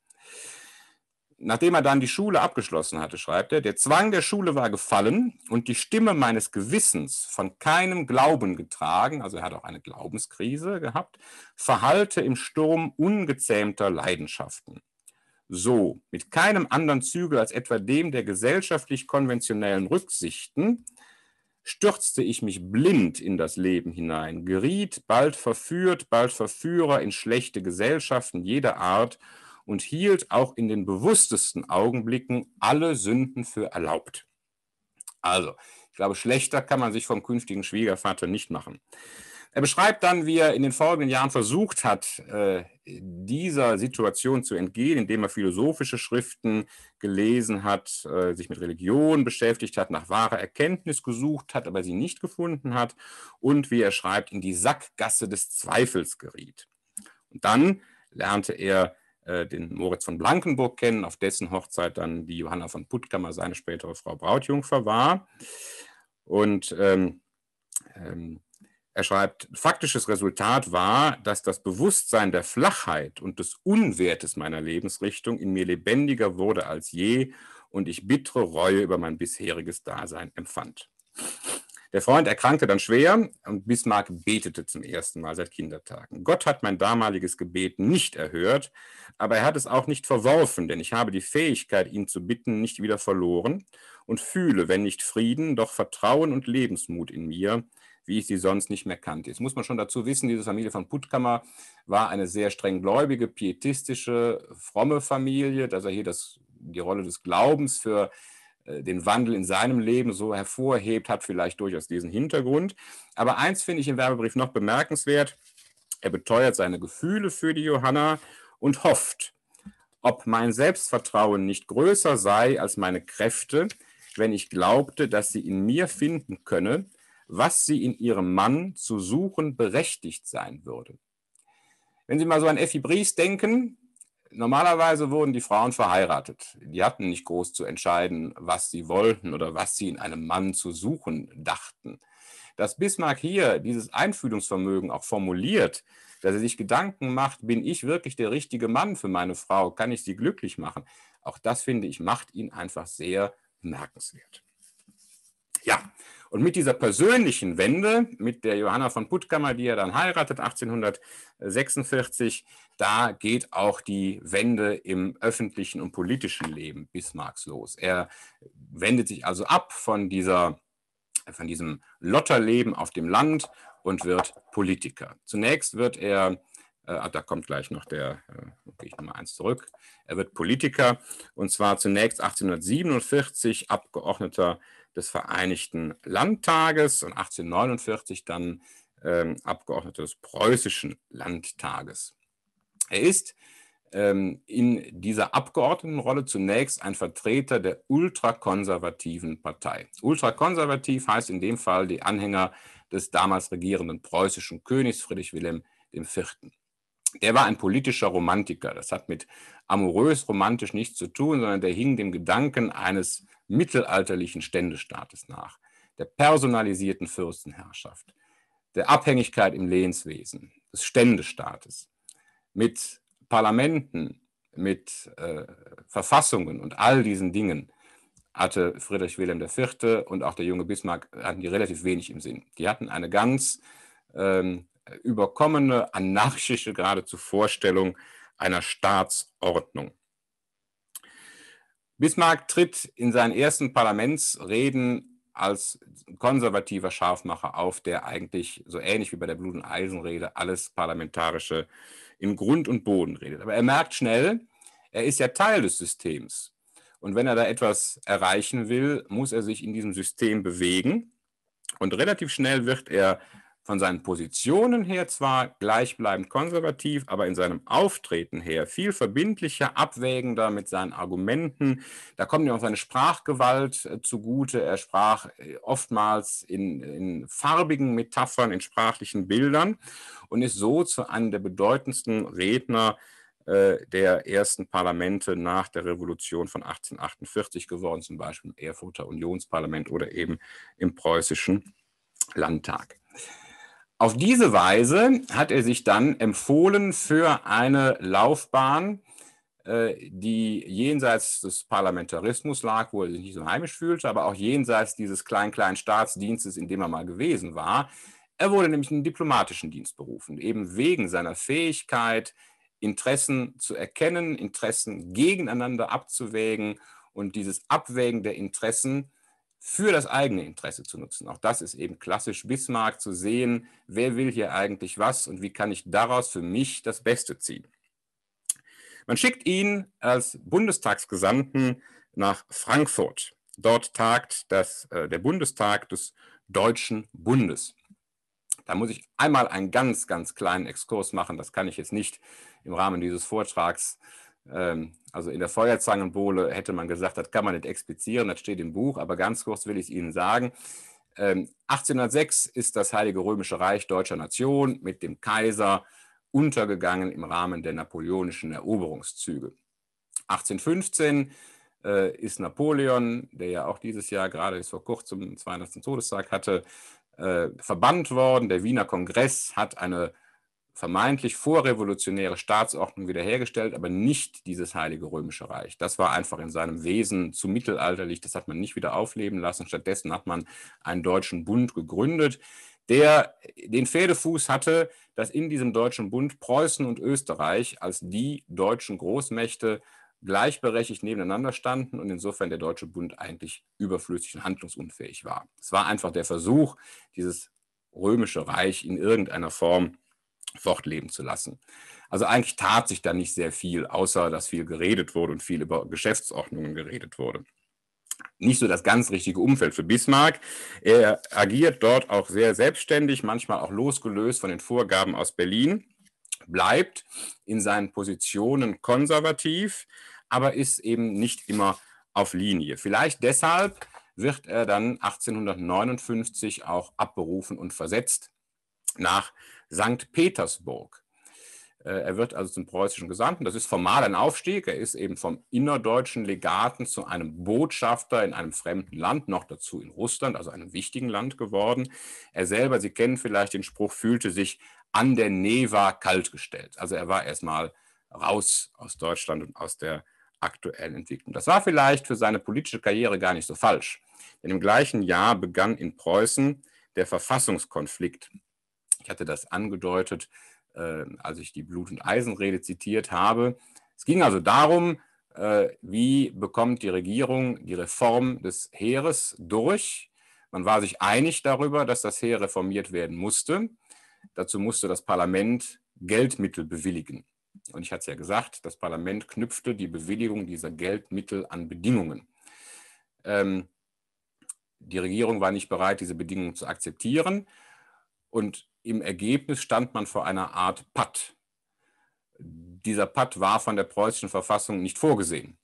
S1: nachdem er dann die Schule abgeschlossen hatte, schreibt er, der Zwang der Schule war gefallen und die Stimme meines Gewissens von keinem Glauben getragen, also er hat auch eine Glaubenskrise gehabt, verhallte im Sturm ungezähmter Leidenschaften. So, mit keinem anderen Zügel als etwa dem der gesellschaftlich konventionellen Rücksichten, stürzte ich mich blind in das Leben hinein, geriet bald verführt, bald Verführer in schlechte Gesellschaften jeder Art und hielt auch in den bewusstesten Augenblicken alle Sünden für erlaubt. Also, ich glaube, schlechter kann man sich vom künftigen Schwiegervater nicht machen. Er beschreibt dann, wie er in den folgenden Jahren versucht hat, äh, dieser Situation zu entgehen, indem er philosophische Schriften gelesen hat, äh, sich mit Religion beschäftigt hat, nach wahrer Erkenntnis gesucht hat, aber sie nicht gefunden hat und, wie er schreibt, in die Sackgasse des Zweifels geriet. Und dann lernte er äh, den Moritz von Blankenburg kennen, auf dessen Hochzeit dann die Johanna von Puttkammer, seine spätere Frau Brautjungfer, war. Und ähm, ähm, er schreibt, faktisches Resultat war, dass das Bewusstsein der Flachheit und des Unwertes meiner Lebensrichtung in mir lebendiger wurde als je und ich bittere Reue über mein bisheriges Dasein empfand. Der Freund erkrankte dann schwer und Bismarck betete zum ersten Mal seit Kindertagen. Gott hat mein damaliges Gebet nicht erhört, aber er hat es auch nicht verworfen, denn ich habe die Fähigkeit, ihn zu bitten, nicht wieder verloren und fühle, wenn nicht Frieden, doch Vertrauen und Lebensmut in mir, wie ich sie sonst nicht mehr kannte. Jetzt muss man schon dazu wissen, diese Familie von Puttkammer war eine sehr streng gläubige, pietistische, fromme Familie, dass er hier das, die Rolle des Glaubens für äh, den Wandel in seinem Leben so hervorhebt, hat vielleicht durchaus diesen Hintergrund. Aber eins finde ich im Werbebrief noch bemerkenswert. Er beteuert seine Gefühle für die Johanna und hofft, ob mein Selbstvertrauen nicht größer sei als meine Kräfte, wenn ich glaubte, dass sie in mir finden könne, was sie in ihrem Mann zu suchen berechtigt sein würde. Wenn Sie mal so an Effi Bries denken, Normalerweise wurden die Frauen verheiratet. Die hatten nicht groß zu entscheiden, was sie wollten oder was sie in einem Mann zu suchen dachten. Dass Bismarck hier dieses Einfühlungsvermögen auch formuliert, dass er sich Gedanken macht, bin ich wirklich der richtige Mann für meine Frau, kann ich sie glücklich machen, auch das finde ich, macht ihn einfach sehr bemerkenswert. Ja, und mit dieser persönlichen Wende, mit der Johanna von Puttkammer, die er dann heiratet, 1846, da geht auch die Wende im öffentlichen und politischen Leben Bismarcks los. Er wendet sich also ab von, dieser, von diesem Lotterleben auf dem Land und wird Politiker. Zunächst wird er äh, ah, da kommt gleich noch der, äh, gehe ich nochmal eins zurück, er wird Politiker und zwar zunächst 1847 Abgeordneter des Vereinigten Landtages und 1849 dann ähm, Abgeordneter des Preußischen Landtages. Er ist ähm, in dieser Abgeordnetenrolle zunächst ein Vertreter der ultrakonservativen Partei. Ultrakonservativ heißt in dem Fall die Anhänger des damals regierenden preußischen Königs Friedrich Wilhelm IV. Der war ein politischer Romantiker. Das hat mit amorös romantisch nichts zu tun, sondern der hing dem Gedanken eines mittelalterlichen Ständestaates nach, der personalisierten Fürstenherrschaft, der Abhängigkeit im Lehnswesen, des Ständestaates, mit Parlamenten, mit äh, Verfassungen und all diesen Dingen hatte Friedrich Wilhelm IV. und auch der junge Bismarck hatten die relativ wenig im Sinn. Die hatten eine ganz ähm, überkommene, anarchische geradezu Vorstellung einer Staatsordnung. Bismarck tritt in seinen ersten Parlamentsreden als konservativer Scharfmacher auf, der eigentlich so ähnlich wie bei der Blut- und Eisenrede alles Parlamentarische in Grund und Boden redet. Aber er merkt schnell, er ist ja Teil des Systems. Und wenn er da etwas erreichen will, muss er sich in diesem System bewegen. Und relativ schnell wird er von seinen Positionen her zwar gleichbleibend konservativ, aber in seinem Auftreten her viel verbindlicher, abwägender mit seinen Argumenten. Da kommt ihm auch seine Sprachgewalt äh, zugute. Er sprach äh, oftmals in, in, farbigen Metaphern, in sprachlichen Bildern und ist so zu einem der bedeutendsten Redner äh, der ersten Parlamente nach der Revolution von 1848 geworden, zum Beispiel im Erfurter Unionsparlament oder eben im preußischen Landtag. Auf diese Weise hat er sich dann empfohlen für eine Laufbahn, äh, die jenseits des Parlamentarismus lag, wo er sich nicht so heimisch fühlte, aber auch jenseits dieses kleinen, kleinen Staatsdienstes, in dem er mal gewesen war. Er wurde nämlich in den diplomatischen Dienst berufen, eben wegen seiner Fähigkeit, Interessen zu erkennen, Interessen gegeneinander abzuwägen und dieses Abwägen der Interessen für das eigene Interesse zu nutzen. Auch das ist eben klassisch Bismarck zu sehen, wer will hier eigentlich was und wie kann ich daraus für mich das Beste ziehen. Man schickt ihn als Bundestagsgesandten nach Frankfurt. Dort tagt das, äh, der Bundestag des Deutschen Bundes. Da muss ich einmal einen ganz, ganz kleinen Exkurs machen. Das kann ich jetzt nicht im Rahmen dieses Vortrags ähm, also in der Feuerzangenbowle hätte man gesagt, das kann man nicht explizieren, das steht im Buch, aber ganz kurz will ich Ihnen sagen, 1806 ähm, ist das Heilige Römische Reich deutscher Nation mit dem Kaiser untergegangen im Rahmen der napoleonischen Eroberungszüge. 1815 äh, ist Napoleon, der ja auch dieses Jahr gerade bis vor kurzem 200. Todestag hatte, äh, verbannt worden. Der Wiener Kongress hat eine äh, vermeintlich vorrevolutionäre Staatsordnung wiederhergestellt, aber nicht dieses Heilige Römische Reich. Das war einfach in seinem Wesen zu mittelalterlich, das hat man nicht wieder aufleben lassen. Stattdessen hat man einen deutschen Bund gegründet, der den Pferdefuß hatte, dass in diesem deutschen Bund Preußen und Österreich als die deutschen Großmächte gleichberechtigt nebeneinander standen und insofern der Deutsche Bund eigentlich überflüssig und handlungsunfähig war. Es war einfach der Versuch, dieses römische Reich in irgendeiner Form fortleben zu lassen. Also eigentlich tat sich da nicht sehr viel, außer dass viel geredet wurde und viel über Geschäftsordnungen geredet wurde. Nicht so das ganz richtige Umfeld für Bismarck. Er agiert dort auch sehr selbstständig, manchmal auch losgelöst von den Vorgaben aus Berlin, bleibt in seinen Positionen konservativ, aber ist eben nicht immer auf Linie. Vielleicht deshalb wird er dann 1859 auch abberufen und versetzt nach Sankt Petersburg. Äh, er wird also zum preußischen Gesandten. Das ist formal ein Aufstieg. Er ist eben vom innerdeutschen Legaten zu einem Botschafter in einem fremden Land, noch dazu in Russland, also einem wichtigen Land geworden. Er selber, Sie kennen vielleicht den Spruch, fühlte sich an der Neva kaltgestellt. Also er war erstmal raus aus Deutschland und aus der aktuellen Entwicklung. Das war vielleicht für seine politische Karriere gar nicht so falsch. Denn im gleichen Jahr begann in Preußen der Verfassungskonflikt ich hatte das angedeutet, äh, als ich die Blut- und Eisenrede zitiert habe. Es ging also darum, äh, wie bekommt die Regierung die Reform des Heeres durch. Man war sich einig darüber, dass das Heer reformiert werden musste. Dazu musste das Parlament Geldmittel bewilligen. Und ich hatte es ja gesagt, das Parlament knüpfte die Bewilligung dieser Geldmittel an Bedingungen. Ähm, die Regierung war nicht bereit, diese Bedingungen zu akzeptieren. Und im Ergebnis stand man vor einer Art Patt. Dieser Patt war von der preußischen Verfassung nicht vorgesehen.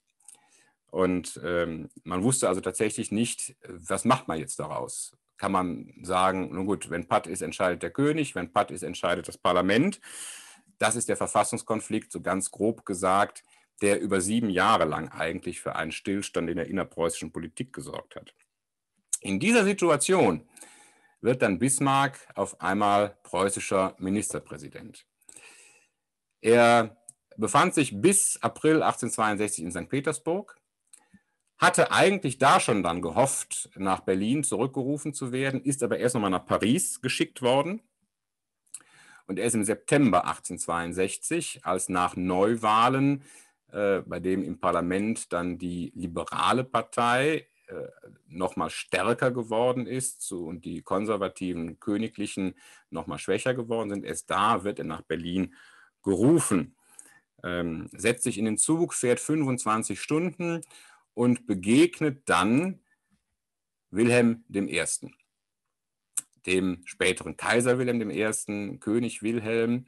S1: Und ähm, man wusste also tatsächlich nicht, was macht man jetzt daraus? Kann man sagen, nun gut, wenn Patt ist, entscheidet der König, wenn Patt ist, entscheidet das Parlament. Das ist der Verfassungskonflikt, so ganz grob gesagt, der über sieben Jahre lang eigentlich für einen Stillstand in der innerpreußischen Politik gesorgt hat. In dieser Situation wird dann Bismarck auf einmal preußischer Ministerpräsident. Er befand sich bis April 1862 in St. Petersburg, hatte eigentlich da schon dann gehofft, nach Berlin zurückgerufen zu werden, ist aber erst nochmal nach Paris geschickt worden. Und erst im September 1862, als nach Neuwahlen, äh, bei dem im Parlament dann die liberale Partei äh, nochmal stärker geworden ist so, und die konservativen Königlichen nochmal schwächer geworden sind. Erst da wird er nach Berlin gerufen, ähm, setzt sich in den Zug, fährt 25 Stunden und begegnet dann Wilhelm I., dem späteren Kaiser Wilhelm I., König Wilhelm.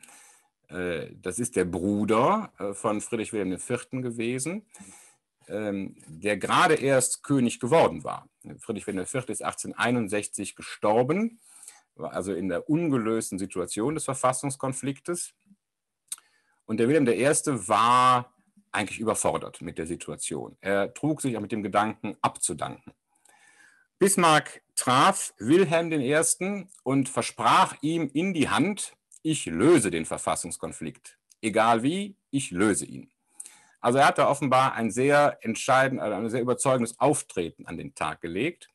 S1: Äh, das ist der Bruder äh, von Friedrich Wilhelm IV. gewesen. Ähm, der gerade erst König geworden war. Friedrich Wilhelm IV. ist 1861 gestorben, war also in der ungelösten Situation des Verfassungskonfliktes. Und der Wilhelm I. war eigentlich überfordert mit der Situation. Er trug sich auch mit dem Gedanken abzudanken. Bismarck traf Wilhelm I. und versprach ihm in die Hand, ich löse den Verfassungskonflikt. Egal wie, ich löse ihn. Also er hatte offenbar ein sehr entscheidend, äh, ein sehr überzeugendes Auftreten an den Tag gelegt.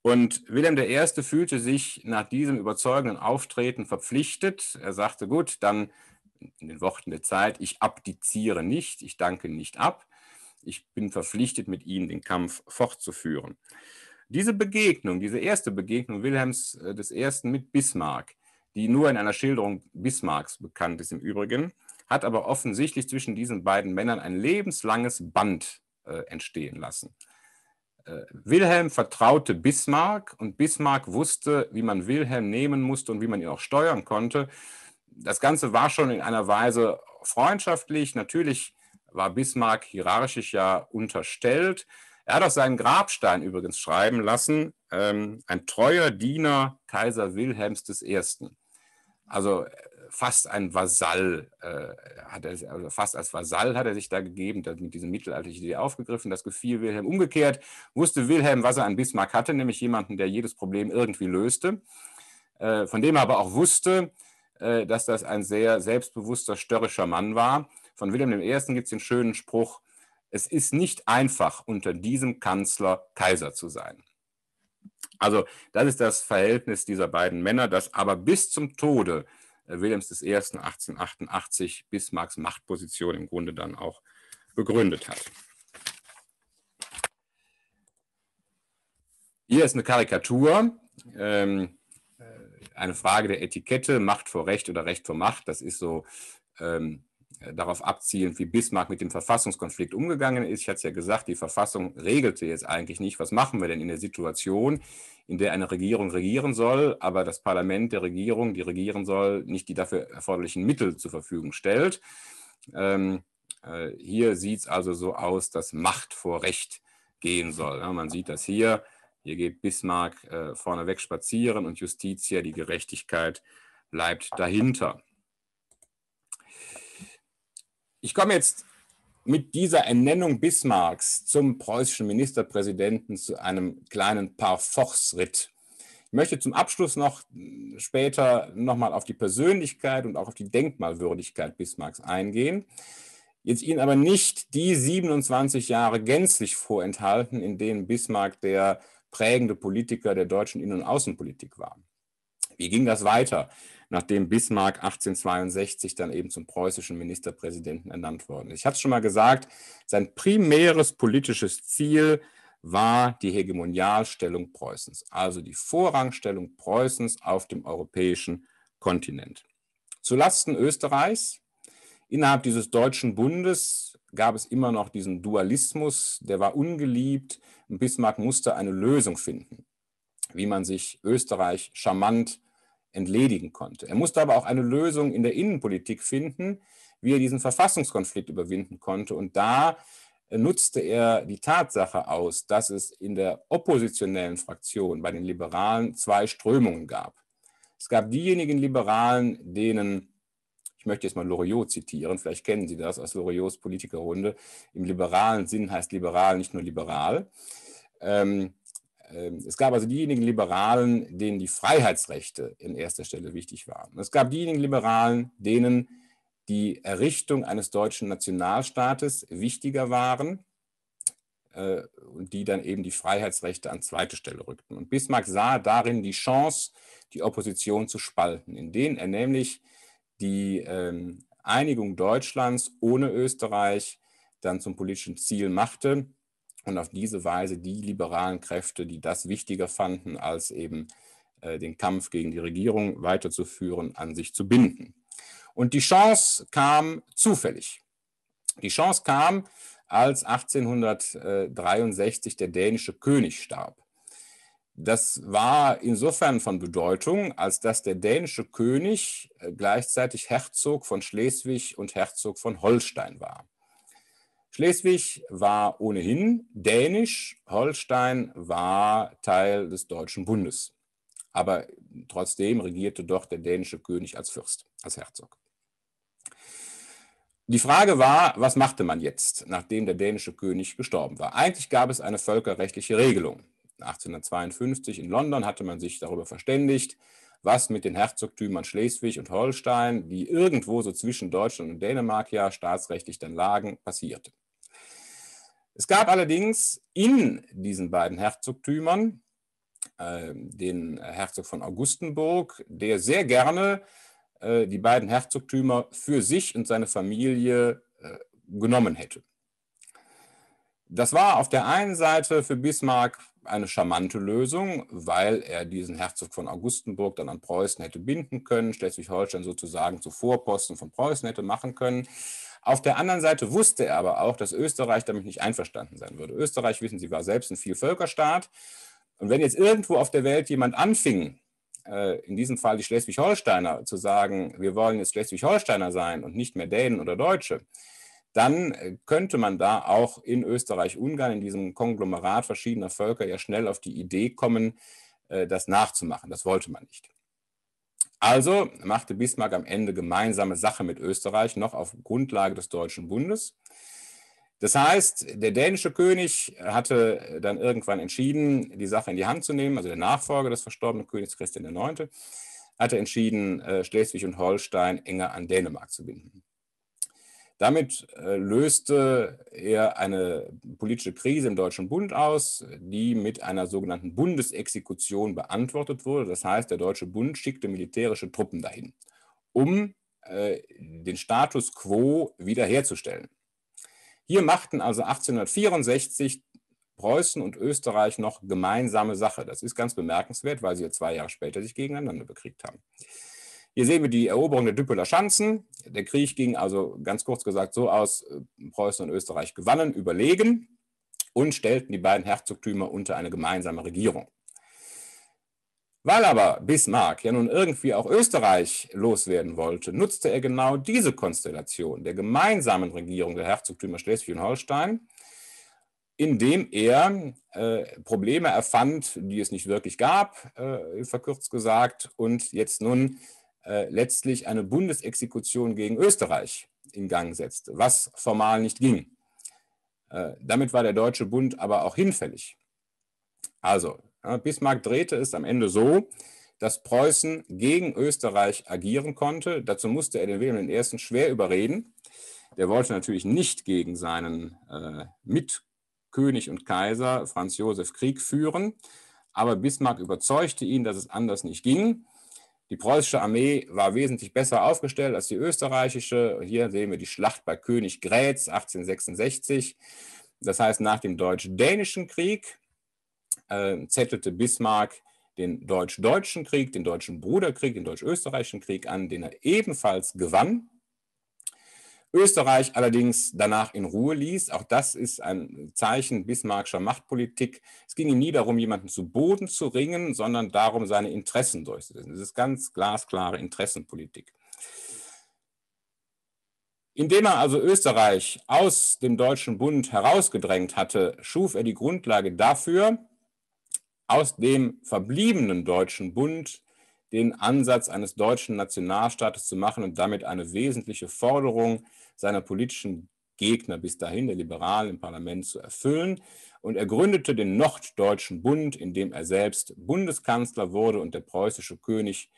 S1: Und Wilhelm I. fühlte sich nach diesem überzeugenden Auftreten verpflichtet. Er sagte, gut, dann in den Worten der Zeit, ich abdiziere nicht, ich danke nicht ab. Ich bin verpflichtet, mit ihnen den Kampf fortzuführen. Diese Begegnung, diese erste Begegnung Wilhelms I. Äh, mit Bismarck, die nur in einer Schilderung Bismarcks bekannt ist im Übrigen, hat aber offensichtlich zwischen diesen beiden Männern ein lebenslanges Band äh, entstehen lassen. Äh, Wilhelm vertraute Bismarck und Bismarck wusste, wie man Wilhelm nehmen musste und wie man ihn auch steuern konnte. Das Ganze war schon in einer Weise freundschaftlich. Natürlich war Bismarck hierarchisch ja unterstellt. Er hat auf seinen Grabstein übrigens schreiben lassen, ähm, ein treuer Diener Kaiser Wilhelms I. Also fast ein Vasall, äh, hat er, also fast als Vasall hat er sich da gegeben, das mit diesem mittelalterlichen Idee aufgegriffen. Das gefiel Wilhelm. Umgekehrt wusste Wilhelm, was er an Bismarck hatte, nämlich jemanden, der jedes Problem irgendwie löste, äh, von dem er aber auch wusste, äh, dass das ein sehr selbstbewusster, störrischer Mann war. Von Wilhelm I. gibt es den schönen Spruch, es ist nicht einfach, unter diesem Kanzler Kaiser zu sein. Also das ist das Verhältnis dieser beiden Männer, das aber bis zum Tode Wilhelms I. 1888 Bismarcks Machtposition im Grunde dann auch begründet hat. Hier ist eine Karikatur. Ähm, äh, eine Frage der Etikette, Macht vor Recht oder Recht vor Macht. Das ist so ähm, äh, darauf abzielend, wie Bismarck mit dem Verfassungskonflikt umgegangen ist. Ich hatte es ja gesagt, die Verfassung regelte jetzt eigentlich nicht, was machen wir denn in der Situation, in der eine Regierung regieren soll, aber das Parlament der Regierung, die regieren soll, nicht die dafür erforderlichen Mittel zur Verfügung stellt. Ähm, äh, hier sieht es also so aus, dass Macht vor Recht gehen soll. Ja, man sieht das hier. Hier geht Bismarck äh, vorneweg spazieren und Justitia, die Gerechtigkeit, bleibt dahinter. Ich komme jetzt mit dieser Ernennung Bismarcks zum preußischen Ministerpräsidenten zu einem kleinen Parforce-Ritt. Ich möchte zum Abschluss noch äh, später nochmal auf die Persönlichkeit und auch auf die Denkmalwürdigkeit Bismarcks eingehen. Jetzt Ihnen aber nicht die 27 Jahre gänzlich vorenthalten, in denen Bismarck der prägende Politiker der deutschen Innen- und Außenpolitik war. Wie ging das weiter? nachdem Bismarck 1862 dann eben zum preußischen Ministerpräsidenten ernannt worden ist. Ich hatte es schon mal gesagt, sein primäres politisches Ziel war die Hegemonialstellung Preußens, also die Vorrangstellung Preußens auf dem europäischen Kontinent. Zulasten Österreichs. Innerhalb dieses deutschen Bundes gab es immer noch diesen Dualismus, der war ungeliebt. Bismarck musste eine Lösung finden, wie man sich Österreich charmant entledigen konnte. Er musste aber auch eine Lösung in der Innenpolitik finden, wie er diesen Verfassungskonflikt überwinden konnte. Und da äh, nutzte er die Tatsache aus, dass es in der oppositionellen Fraktion bei den Liberalen zwei Strömungen gab. Es gab diejenigen Liberalen, denen, ich möchte jetzt mal Loriot zitieren, vielleicht kennen Sie das aus Loriots Politikerrunde, im liberalen Sinn heißt liberal nicht nur liberal, ähm, ähm, es gab also diejenigen Liberalen, denen die Freiheitsrechte in erster Stelle wichtig waren. Es gab diejenigen Liberalen, denen die Errichtung eines deutschen Nationalstaates wichtiger waren äh, und die dann eben die Freiheitsrechte an zweite Stelle rückten. Und Bismarck sah darin die Chance, die Opposition zu spalten, indem er nämlich die ähm, Einigung Deutschlands ohne Österreich dann zum politischen Ziel machte und auf diese Weise die liberalen Kräfte, die das wichtiger fanden, als eben äh, den Kampf gegen die Regierung weiterzuführen, an sich zu binden. Und die Chance kam zufällig. Die Chance kam, als 1863 der dänische König starb. Das war insofern von Bedeutung, als dass der dänische König äh, gleichzeitig Herzog von Schleswig und Herzog von Holstein war. Schleswig war ohnehin dänisch, Holstein war Teil des Deutschen Bundes. Aber trotzdem regierte doch der dänische König als Fürst, als Herzog. Die Frage war, was machte man jetzt, nachdem der dänische König gestorben war? Eigentlich gab es eine völkerrechtliche Regelung. 1852 in London hatte man sich darüber verständigt, was mit den Herzogtümern Schleswig und Holstein, die irgendwo so zwischen Deutschland und Dänemark ja staatsrechtlich dann lagen, passierte. Es gab allerdings in diesen beiden Herzogtümern äh, den Herzog von Augustenburg, der sehr gerne äh, die beiden Herzogtümer für sich und seine Familie äh, genommen hätte. Das war auf der einen Seite für Bismarck eine charmante Lösung, weil er diesen Herzog von Augustenburg dann an Preußen hätte binden können, Schleswig-Holstein sozusagen zu Vorposten von Preußen hätte machen können. Auf der anderen Seite wusste er aber auch, dass Österreich damit nicht einverstanden sein würde. Österreich, wissen Sie, war selbst ein Vielvölkerstaat. Und wenn jetzt irgendwo auf der Welt jemand anfing, äh, in diesem Fall die Schleswig-Holsteiner, zu sagen, wir wollen jetzt Schleswig-Holsteiner sein und nicht mehr Dänen oder Deutsche, dann äh, könnte man da auch in Österreich-Ungarn, in diesem Konglomerat verschiedener Völker, ja schnell auf die Idee kommen, äh, das nachzumachen. Das wollte man nicht. Also machte Bismarck am Ende gemeinsame Sache mit Österreich noch auf Grundlage des Deutschen Bundes. Das heißt, der dänische König hatte dann irgendwann entschieden, die Sache in die Hand zu nehmen, also der Nachfolger des verstorbenen Königs Christian IX. hatte entschieden, äh, Schleswig und Holstein enger an Dänemark zu binden. Damit äh, löste er eine politische Krise im Deutschen Bund aus, die mit einer sogenannten Bundesexekution beantwortet wurde. Das heißt, der Deutsche Bund schickte militärische Truppen dahin, um äh, den Status quo wiederherzustellen. Hier machten also 1864 Preußen und Österreich noch gemeinsame Sache. Das ist ganz bemerkenswert, weil sie ja zwei Jahre später sich gegeneinander bekriegt haben. Hier sehen wir die Eroberung der Düppeler Schanzen. Der Krieg ging also ganz kurz gesagt so aus, äh, Preußen und Österreich gewannen, überlegen und stellten die beiden Herzogtümer unter eine gemeinsame Regierung. Weil aber Bismarck ja nun irgendwie auch Österreich loswerden wollte, nutzte er genau diese Konstellation der gemeinsamen Regierung der Herzogtümer Schleswig und Holstein, indem er äh, Probleme erfand, die es nicht wirklich gab, äh, verkürzt gesagt, und jetzt nun äh, letztlich eine Bundesexekution gegen Österreich in Gang setzte, was formal nicht ging. Äh, damit war der Deutsche Bund aber auch hinfällig. Also, Bismarck drehte es am Ende so, dass Preußen gegen Österreich agieren konnte. Dazu musste er den Wilhelm I. schwer überreden. Der wollte natürlich nicht gegen seinen äh, Mitkönig und Kaiser Franz Josef Krieg führen, aber Bismarck überzeugte ihn, dass es anders nicht ging die preußische Armee war wesentlich besser aufgestellt als die österreichische. Hier sehen wir die Schlacht bei Königgrätz 1866. Das heißt, nach dem Deutsch-Dänischen Krieg äh, zettelte Bismarck den Deutsch-Deutschen Krieg, den Deutschen Bruderkrieg, den Deutsch-Österreichischen Krieg an, den er ebenfalls gewann Österreich allerdings danach in Ruhe ließ. Auch das ist ein Zeichen bismarckscher Machtpolitik. Es ging ihm nie darum, jemanden zu Boden zu ringen, sondern darum, seine Interessen durchzusetzen. Das ist ganz glasklare Interessenpolitik. Indem er also Österreich aus dem Deutschen Bund herausgedrängt hatte, schuf er die Grundlage dafür, aus dem verbliebenen Deutschen Bund den Ansatz eines deutschen Nationalstaates zu machen und damit eine wesentliche Forderung seiner politischen Gegner bis dahin, der Liberalen im Parlament, zu erfüllen. Und er gründete den Norddeutschen Bund, in dem er selbst Bundeskanzler wurde und der preußische König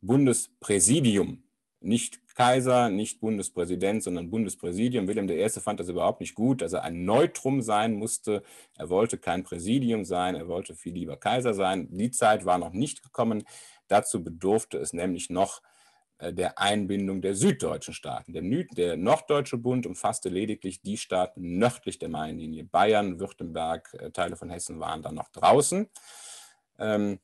S1: Bundespräsidium. Nicht Kaiser, nicht Bundespräsident, sondern Bundespräsidium. Wilhelm I. fand das überhaupt nicht gut, dass er ein Neutrum sein musste. Er wollte kein Präsidium sein, er wollte viel lieber Kaiser sein. Die Zeit war noch nicht gekommen. Dazu bedurfte es nämlich noch äh, der Einbindung der süddeutschen Staaten. Der, der, Norddeutsche Bund umfasste lediglich die Staaten nördlich der Mainlinie. Bayern, Württemberg, äh, Teile von Hessen waren dann noch draußen. Ähm,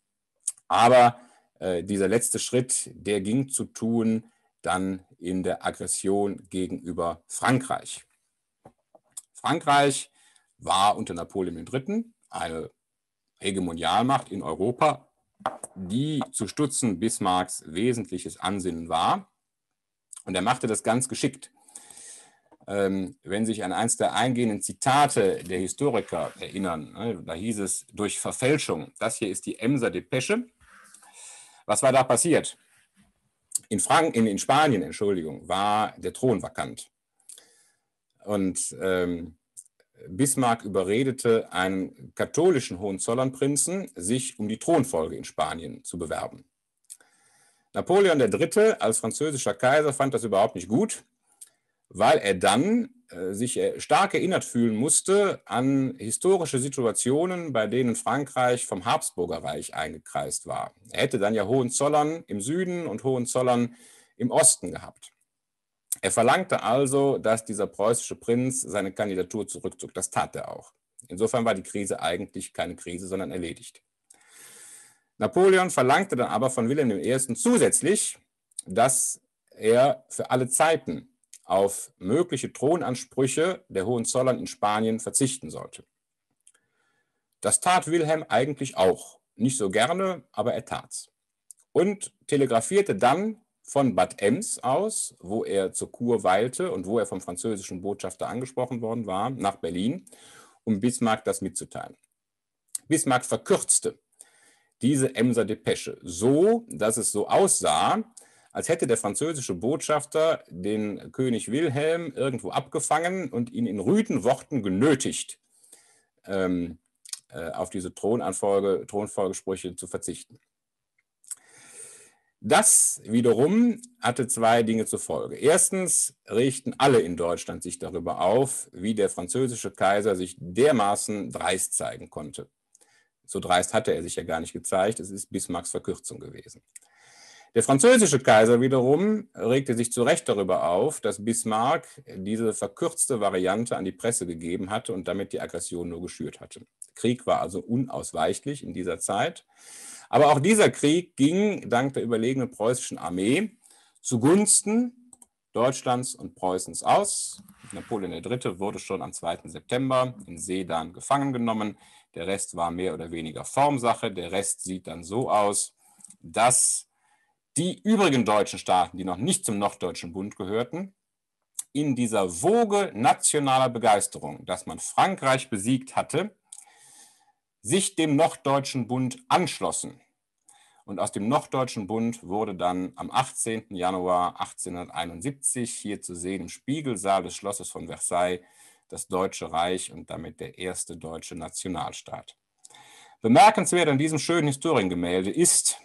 S1: aber äh, dieser letzte Schritt, der ging zu tun dann in der Aggression gegenüber Frankreich. Frankreich war unter Napoleon III. eine Hegemonialmacht in Europa, die zu stutzen Bismarcks wesentliches Ansinnen war. Und er machte das ganz geschickt. Ähm, wenn sich an eins der eingehenden Zitate der Historiker erinnern, ne, da hieß es durch Verfälschung. Das hier ist die Emser Depesche. Was war da passiert? In, Frank in, in Spanien, Entschuldigung, war der Thron vakant. Und ähm, Bismarck überredete einen katholischen Hohenzollernprinzen, sich um die Thronfolge in Spanien zu bewerben. Napoleon III. als französischer Kaiser fand das überhaupt nicht gut, weil er dann äh, sich äh, stark erinnert fühlen musste an historische Situationen, bei denen Frankreich vom Habsburgerreich eingekreist war. Er hätte dann ja Hohenzollern im Süden und Hohenzollern im Osten gehabt. Er verlangte also, dass dieser preußische Prinz seine Kandidatur zurückzog. Das tat er auch. Insofern war die Krise eigentlich keine Krise, sondern erledigt. Napoleon verlangte dann aber von Wilhelm I. zusätzlich, dass er für alle Zeiten auf mögliche Thronansprüche der Hohenzollern in Spanien verzichten sollte. Das tat Wilhelm eigentlich auch. Nicht so gerne, aber er tat's. Und telegrafierte dann von Bad Ems aus, wo er zur Kur weilte und wo er vom französischen Botschafter angesprochen worden war, nach Berlin, um Bismarck das mitzuteilen. Bismarck verkürzte diese Emser Depesche so, dass es so aussah, als hätte der französische Botschafter den König Wilhelm irgendwo abgefangen und ihn in rüden Worten genötigt, ähm, äh, auf diese Thronfolgesprüche zu verzichten. Das wiederum hatte zwei Dinge zur Folge. Erstens richten alle in Deutschland sich darüber auf, wie der französische Kaiser sich dermaßen dreist zeigen konnte. So dreist hatte er sich ja gar nicht gezeigt, es ist Bismarcks Verkürzung gewesen. Der französische Kaiser wiederum regte sich zu Recht darüber auf, dass Bismarck diese verkürzte Variante an die Presse gegeben hatte und damit die Aggression nur geschürt hatte. Krieg war also unausweichlich in dieser Zeit. Aber auch dieser Krieg ging dank der überlegenen preußischen Armee zugunsten Deutschlands und Preußens aus. Napoleon III. wurde schon am 2. September in Sedan gefangen genommen. Der Rest war mehr oder weniger Formsache. Der Rest sieht dann so aus, dass die übrigen deutschen Staaten, die noch nicht zum Norddeutschen Bund gehörten, in dieser Woge nationaler Begeisterung, dass man Frankreich besiegt hatte, sich dem Norddeutschen Bund anschlossen. Und aus dem Norddeutschen Bund wurde dann am 18. Januar 1871 hier zu sehen im Spiegelsaal des Schlosses von Versailles das Deutsche Reich und damit der erste deutsche Nationalstaat. Bemerkenswert an diesem schönen Historiengemälde ist,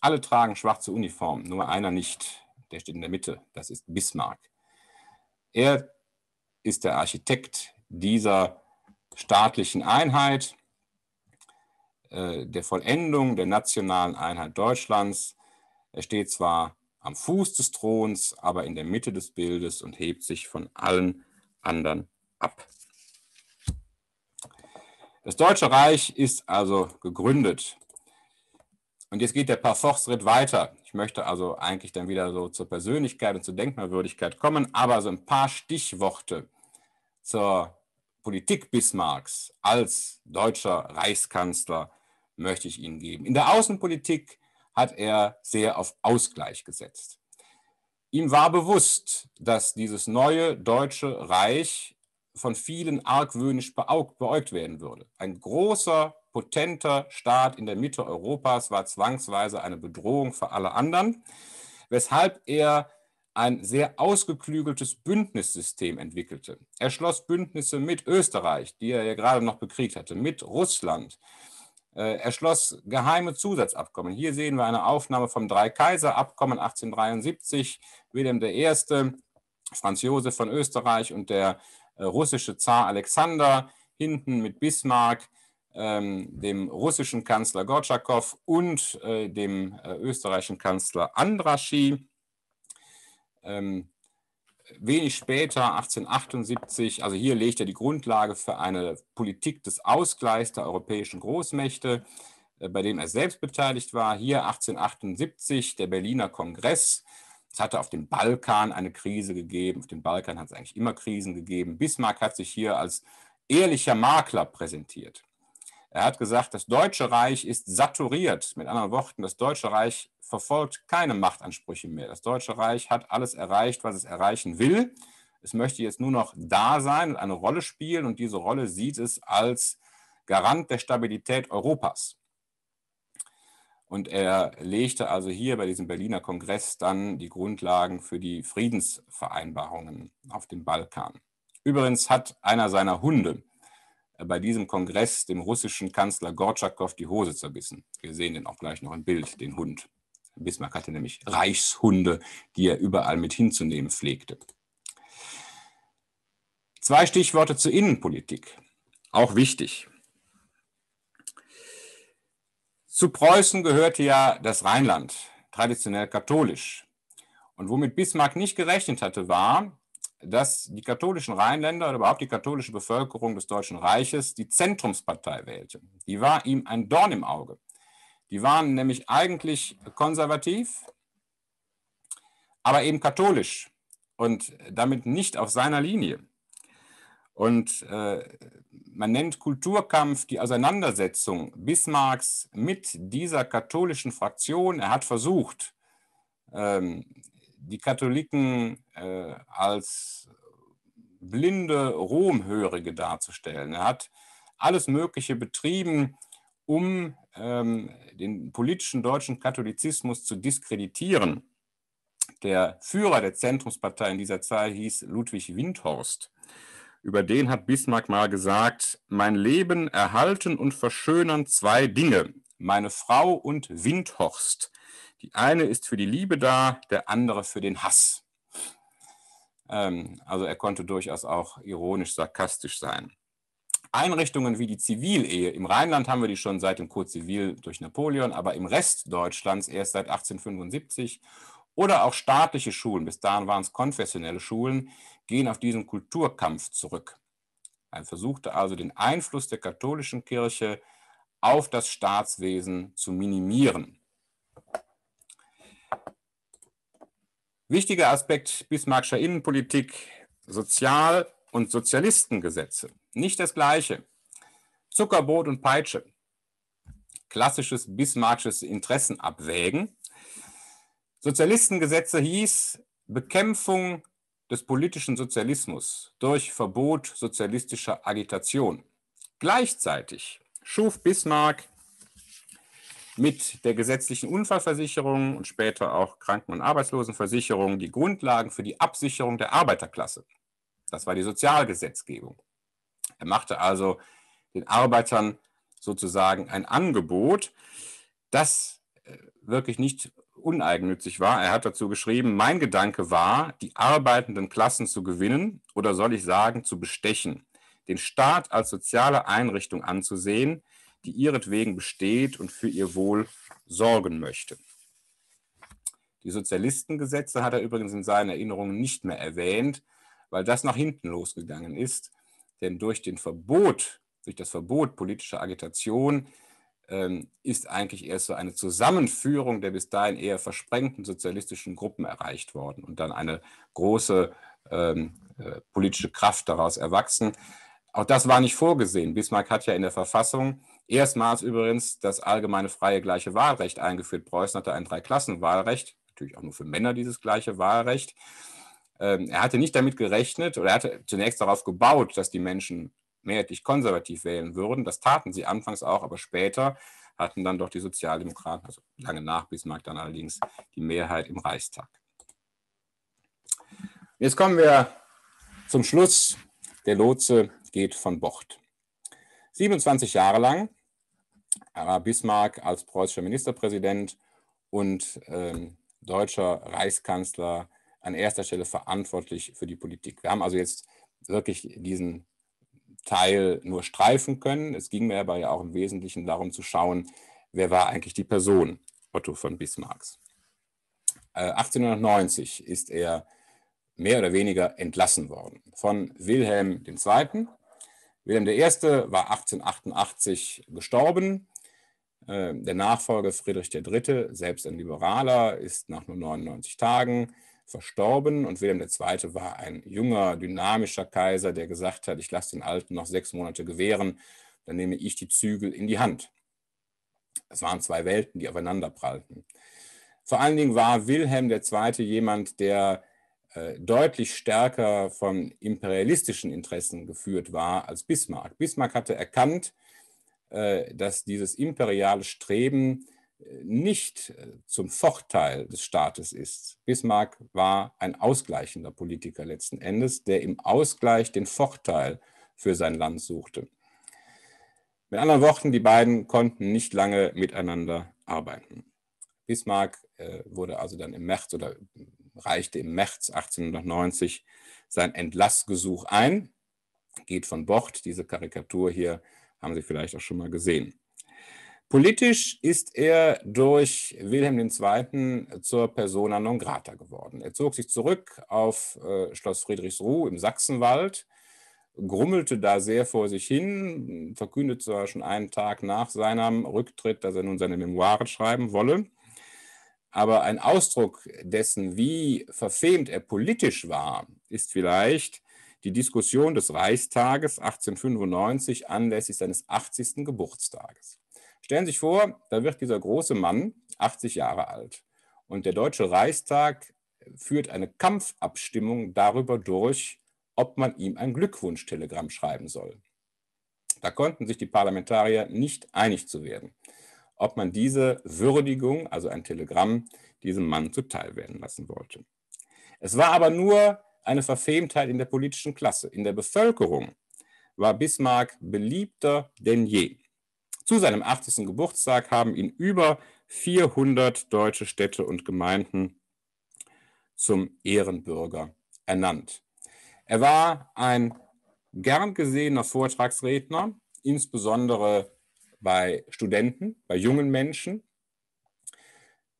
S1: alle tragen schwarze Uniformen, nur einer nicht. Der steht in der Mitte, das ist Bismarck. Er ist der Architekt dieser staatlichen Einheit äh, der Vollendung der nationalen Einheit Deutschlands. Er steht zwar am Fuß des Throns, aber in der Mitte des Bildes und hebt sich von allen anderen ab. Das Deutsche Reich ist also gegründet. Und jetzt geht der Parforce-Ritt weiter. Ich möchte also eigentlich dann wieder so zur Persönlichkeit und zur Denkmalwürdigkeit kommen, aber so ein paar Stichworte zur Politik Bismarcks als deutscher Reichskanzler möchte ich Ihnen geben. In der Außenpolitik hat er sehr auf Ausgleich gesetzt. Ihm war bewusst, dass dieses neue deutsche Reich von vielen argwöhnisch beäugt werden würde. Ein großer, potenter Staat in der Mitte Europas war zwangsweise eine Bedrohung für alle anderen, weshalb er ein sehr ausgeklügeltes Bündnissystem entwickelte. Er schloss Bündnisse mit Österreich, die er ja gerade noch bekriegt hatte, mit Russland, äh, äh, er schloss geheime Zusatzabkommen. Hier sehen wir eine Aufnahme vom Drei-Kaiser-Abkommen 1873. Wilhelm I., Franz Josef von Österreich und der äh, russische Zar Alexander, hinten mit Bismarck, ähm, dem russischen Kanzler Gortschakow und äh, dem österreichischen Kanzler Andraschi. Ähm, wenig später, 1878, also hier legt er die Grundlage für eine Politik des Ausgleichs der europäischen Großmächte, äh, bei dem er selbst beteiligt war. Hier 1878 der Berliner Kongress. Es hatte auf dem Balkan eine Krise gegeben. Auf dem Balkan hat es eigentlich immer Krisen gegeben. Bismarck hat sich hier als ehrlicher Makler präsentiert. Er hat gesagt, das Deutsche Reich ist saturiert. Mit anderen Worten, das Deutsche Reich verfolgt keine Machtansprüche mehr. Das Deutsche Reich hat alles erreicht, was es erreichen will. Es möchte jetzt nur noch da sein und eine Rolle spielen. Und diese Rolle sieht es als Garant der Stabilität Europas. Und er legte also hier bei diesem Berliner Kongress dann die Grundlagen für die Friedensvereinbarungen auf dem Balkan. Übrigens hat einer seiner Hunde, bei diesem Kongress dem russischen Kanzler Gortschakow die Hose zerbissen. Wir sehen den auch gleich noch im Bild, den Hund. Bismarck hatte nämlich Reichshunde, die er überall mit hinzunehmen pflegte. Zwei Stichworte zur Innenpolitik, auch wichtig. Zu Preußen gehörte ja das Rheinland, traditionell katholisch. Und womit Bismarck nicht gerechnet hatte, war, dass die katholischen Rheinländer oder überhaupt die katholische Bevölkerung des Deutschen Reiches die Zentrumspartei wählte. Die war ihm ein Dorn im Auge. Die waren nämlich eigentlich konservativ, aber eben katholisch und damit nicht auf seiner Linie. Und äh, man nennt Kulturkampf die Auseinandersetzung Bismarcks mit dieser katholischen Fraktion. Er hat versucht, ähm, die Katholiken äh, als blinde Romhörige darzustellen. Er hat alles Mögliche betrieben, um ähm, den politischen deutschen Katholizismus zu diskreditieren. Der Führer der Zentrumspartei in dieser Zeit hieß Ludwig Windhorst. Über den hat Bismarck mal gesagt, mein Leben erhalten und verschönern zwei Dinge, meine Frau und Windhorst. Die eine ist für die Liebe da, der andere für den Hass. Ähm, also er konnte durchaus auch ironisch, sarkastisch sein. Einrichtungen wie die Zivilehe. Im Rheinland haben wir die schon seit dem Code Zivil durch Napoleon, aber im Rest Deutschlands erst seit 1875. Oder auch staatliche Schulen, bis dahin waren es konfessionelle Schulen, gehen auf diesen Kulturkampf zurück. Er versuchte also den Einfluss der katholischen Kirche auf das Staatswesen zu minimieren. Wichtiger Aspekt bismarckscher Innenpolitik, Sozial- und Sozialistengesetze. Nicht das Gleiche. Zuckerbrot und Peitsche. Klassisches bismarcksches Interessenabwägen. Sozialistengesetze hieß Bekämpfung des politischen Sozialismus durch Verbot sozialistischer Agitation. Gleichzeitig schuf Bismarck mit der gesetzlichen Unfallversicherung und später auch Kranken- und Arbeitslosenversicherung die Grundlagen für die Absicherung der Arbeiterklasse. Das war die Sozialgesetzgebung. Er machte also den Arbeitern sozusagen ein Angebot, das äh, wirklich nicht uneigennützig war. Er hat dazu geschrieben, mein Gedanke war, die arbeitenden Klassen zu gewinnen oder soll ich sagen, zu bestechen, den Staat als soziale Einrichtung anzusehen, die ihretwegen besteht und für ihr Wohl sorgen möchte. Die Sozialistengesetze hat er übrigens in seinen Erinnerungen nicht mehr erwähnt, weil das nach hinten losgegangen ist. Denn durch, den Verbot, durch das Verbot politischer Agitation ähm, ist eigentlich erst so eine Zusammenführung der bis dahin eher versprengten sozialistischen Gruppen erreicht worden und dann eine große ähm, äh, politische Kraft daraus erwachsen. Auch das war nicht vorgesehen. Bismarck hat ja in der Verfassung Erstmals übrigens das allgemeine freie gleiche Wahlrecht eingeführt. Preußen hatte ein Dreiklassenwahlrecht, natürlich auch nur für Männer dieses gleiche Wahlrecht. Ähm, er hatte nicht damit gerechnet oder er hatte zunächst darauf gebaut, dass die Menschen mehrheitlich konservativ wählen würden. Das taten sie anfangs auch, aber später hatten dann doch die Sozialdemokraten, also lange nach Bismarck dann allerdings, die Mehrheit im Reichstag. Jetzt kommen wir zum Schluss. Der Lotse geht von Bord. 27 Jahre lang Bismarck als preußischer Ministerpräsident und ähm, deutscher Reichskanzler an erster Stelle verantwortlich für die Politik. Wir haben also jetzt wirklich diesen Teil nur streifen können. Es ging mir aber ja auch im Wesentlichen darum zu schauen, wer war eigentlich die Person Otto von Bismarcks. Äh, 1890 ist er mehr oder weniger entlassen worden von Wilhelm II. Wilhelm I. war 1888 gestorben äh, der Nachfolger Friedrich III., selbst ein Liberaler, ist nach nur 99 Tagen verstorben und Wilhelm II. war ein junger, dynamischer Kaiser, der gesagt hat, ich lasse den Alten noch sechs Monate gewähren, dann nehme ich die Zügel in die Hand. Es waren zwei Welten, die aufeinanderprallten. Vor allen Dingen war Wilhelm II. jemand, der äh, deutlich stärker von imperialistischen Interessen geführt war als Bismarck. Bismarck hatte erkannt, äh, dass dieses imperiale Streben äh, nicht äh, zum Vorteil des Staates ist. Bismarck war ein ausgleichender Politiker letzten Endes, der im Ausgleich den Vorteil für sein Land suchte. Mit anderen Worten, die beiden konnten nicht lange miteinander arbeiten. Bismarck wurde also dann im März oder reichte im März 1890 sein Entlassgesuch ein, geht von Bord, diese Karikatur hier haben Sie vielleicht auch schon mal gesehen. Politisch ist er durch Wilhelm II. zur Persona non grata geworden. Er zog sich zurück auf äh, Schloss Friedrichsruh im Sachsenwald, grummelte da sehr vor sich hin, verkündete zwar schon einen Tag nach seinem Rücktritt, dass er nun seine Memoiren schreiben wolle. Aber ein Ausdruck dessen, wie verfemt er politisch war, ist vielleicht die Diskussion des Reichstages 1895 anlässlich seines 80. Geburtstages. Stellen Sie sich vor, da wird dieser große Mann 80 Jahre alt und der Deutsche Reichstag führt eine Kampfabstimmung darüber durch, ob man ihm ein Glückwunschtelegramm schreiben soll. Da konnten sich die Parlamentarier nicht einig zu werden, ob man diese Würdigung, also ein Telegramm, diesem Mann zuteilwerden lassen wollte. Es war aber nur eine Verfemtheit in der politischen Klasse. In der Bevölkerung war Bismarck beliebter denn je. Zu seinem 80. Geburtstag haben ihn über 400 deutsche Städte und Gemeinden zum Ehrenbürger ernannt. Er war ein gern gesehener Vortragsredner, insbesondere bei Studenten, bei jungen Menschen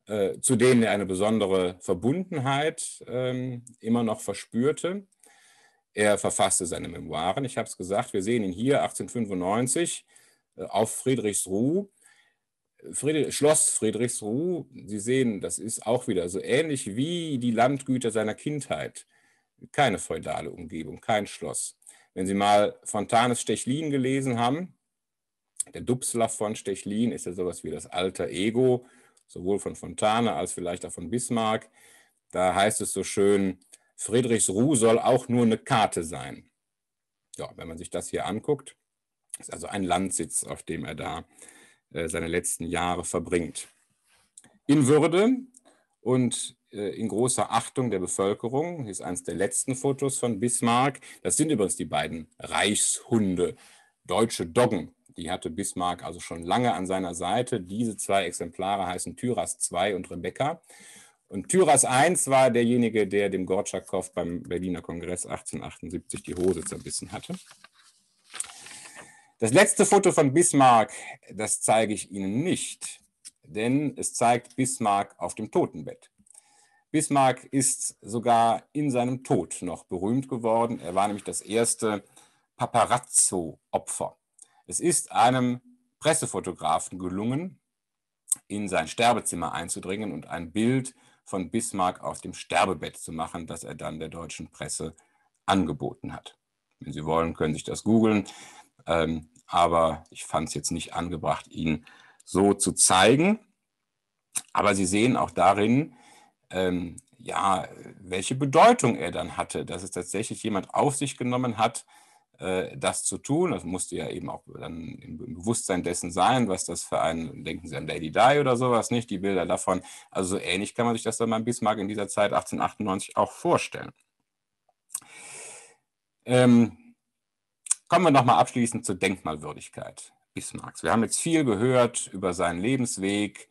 S1: äh, zu denen er eine besondere Verbundenheit ähm, immer noch verspürte. Er verfasste seine Memoiren. Ich habe es gesagt, wir sehen ihn hier 1895 äh, auf Friedrichsruh. Friedrich, Schloss Friedrichsruh, Sie sehen, das ist auch wieder so ähnlich wie die Landgüter seiner Kindheit. Keine feudale Umgebung, kein Schloss. Wenn Sie mal Fontanes Stechlin gelesen haben, der Dubslav von Stechlin ist ja sowas wie das alter Ego sowohl von Fontane als vielleicht auch von Bismarck. Da heißt es so schön, Friedrichs Ruh soll auch nur eine Karte sein. Ja, wenn man sich das hier anguckt, ist also ein Landsitz, auf dem er da äh, seine letzten Jahre verbringt. In Würde und äh, in großer Achtung der Bevölkerung, ist eines der letzten Fotos von Bismarck, das sind übrigens die beiden Reichshunde, deutsche Doggen, die hatte Bismarck also schon lange an seiner Seite. Diese zwei Exemplare heißen Tyras II und Rebecca. Und Tyras I war derjenige, der dem Gortschakow beim Berliner Kongress 1878 die Hose zerbissen hatte. Das letzte Foto von Bismarck, das zeige ich Ihnen nicht, denn es zeigt Bismarck auf dem Totenbett. Bismarck ist sogar in seinem Tod noch berühmt geworden. Er war nämlich das erste Paparazzo-Opfer. Es ist einem Pressefotografen gelungen, in sein Sterbezimmer einzudringen und ein Bild von Bismarck auf dem Sterbebett zu machen, das er dann der deutschen Presse angeboten hat. Wenn Sie wollen, können Sie sich das googeln. Ähm, aber ich fand es jetzt nicht angebracht, ihn so zu zeigen. Aber Sie sehen auch darin, ähm, ja, welche Bedeutung er dann hatte, dass es tatsächlich jemand auf sich genommen hat, äh, das zu tun. Das musste ja eben auch dann im Bewusstsein dessen sein, was das für einen, denken Sie an Lady Di oder sowas, nicht? Die Bilder davon. Also so ähnlich kann man sich das dann beim Bismarck in dieser Zeit 1898 auch vorstellen. Ähm, kommen wir nochmal abschließend zur Denkmalwürdigkeit Bismarcks. Wir haben jetzt viel gehört über seinen Lebensweg,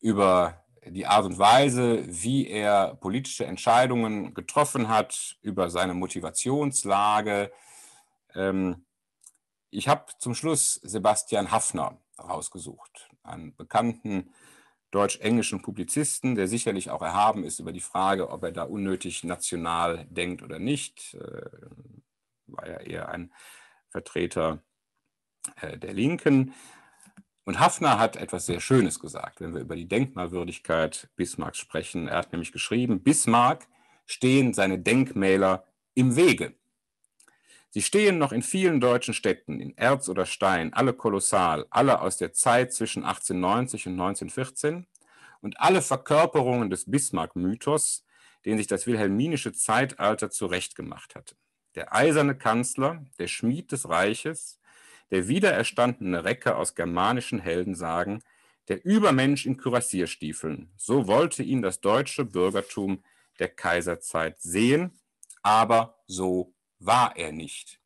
S1: über die Art und Weise, wie er politische Entscheidungen getroffen hat, über seine Motivationslage, ähm, ich habe zum Schluss Sebastian Hafner rausgesucht, einen bekannten deutsch-englischen Publizisten, der sicherlich auch erhaben ist über die Frage, ob er da unnötig national denkt oder nicht. Äh, war ja eher ein Vertreter äh, der Linken. Und Hafner hat etwas sehr Schönes gesagt, wenn wir über die Denkmalwürdigkeit Bismarcks sprechen. Er hat nämlich geschrieben, Bismarck stehen seine Denkmäler im Wege. Sie stehen noch in vielen deutschen Städten, in Erz oder Stein, alle kolossal, alle aus der Zeit zwischen 1890 und 1914 und alle Verkörperungen des Bismarck-Mythos, den sich das wilhelminische Zeitalter zurechtgemacht hatte. Der eiserne Kanzler, der Schmied des Reiches, der wiedererstandene Recke aus germanischen Heldensagen, der Übermensch in Kürassierstiefeln. So wollte ihn das deutsche Bürgertum der Kaiserzeit sehen, aber so war er nicht.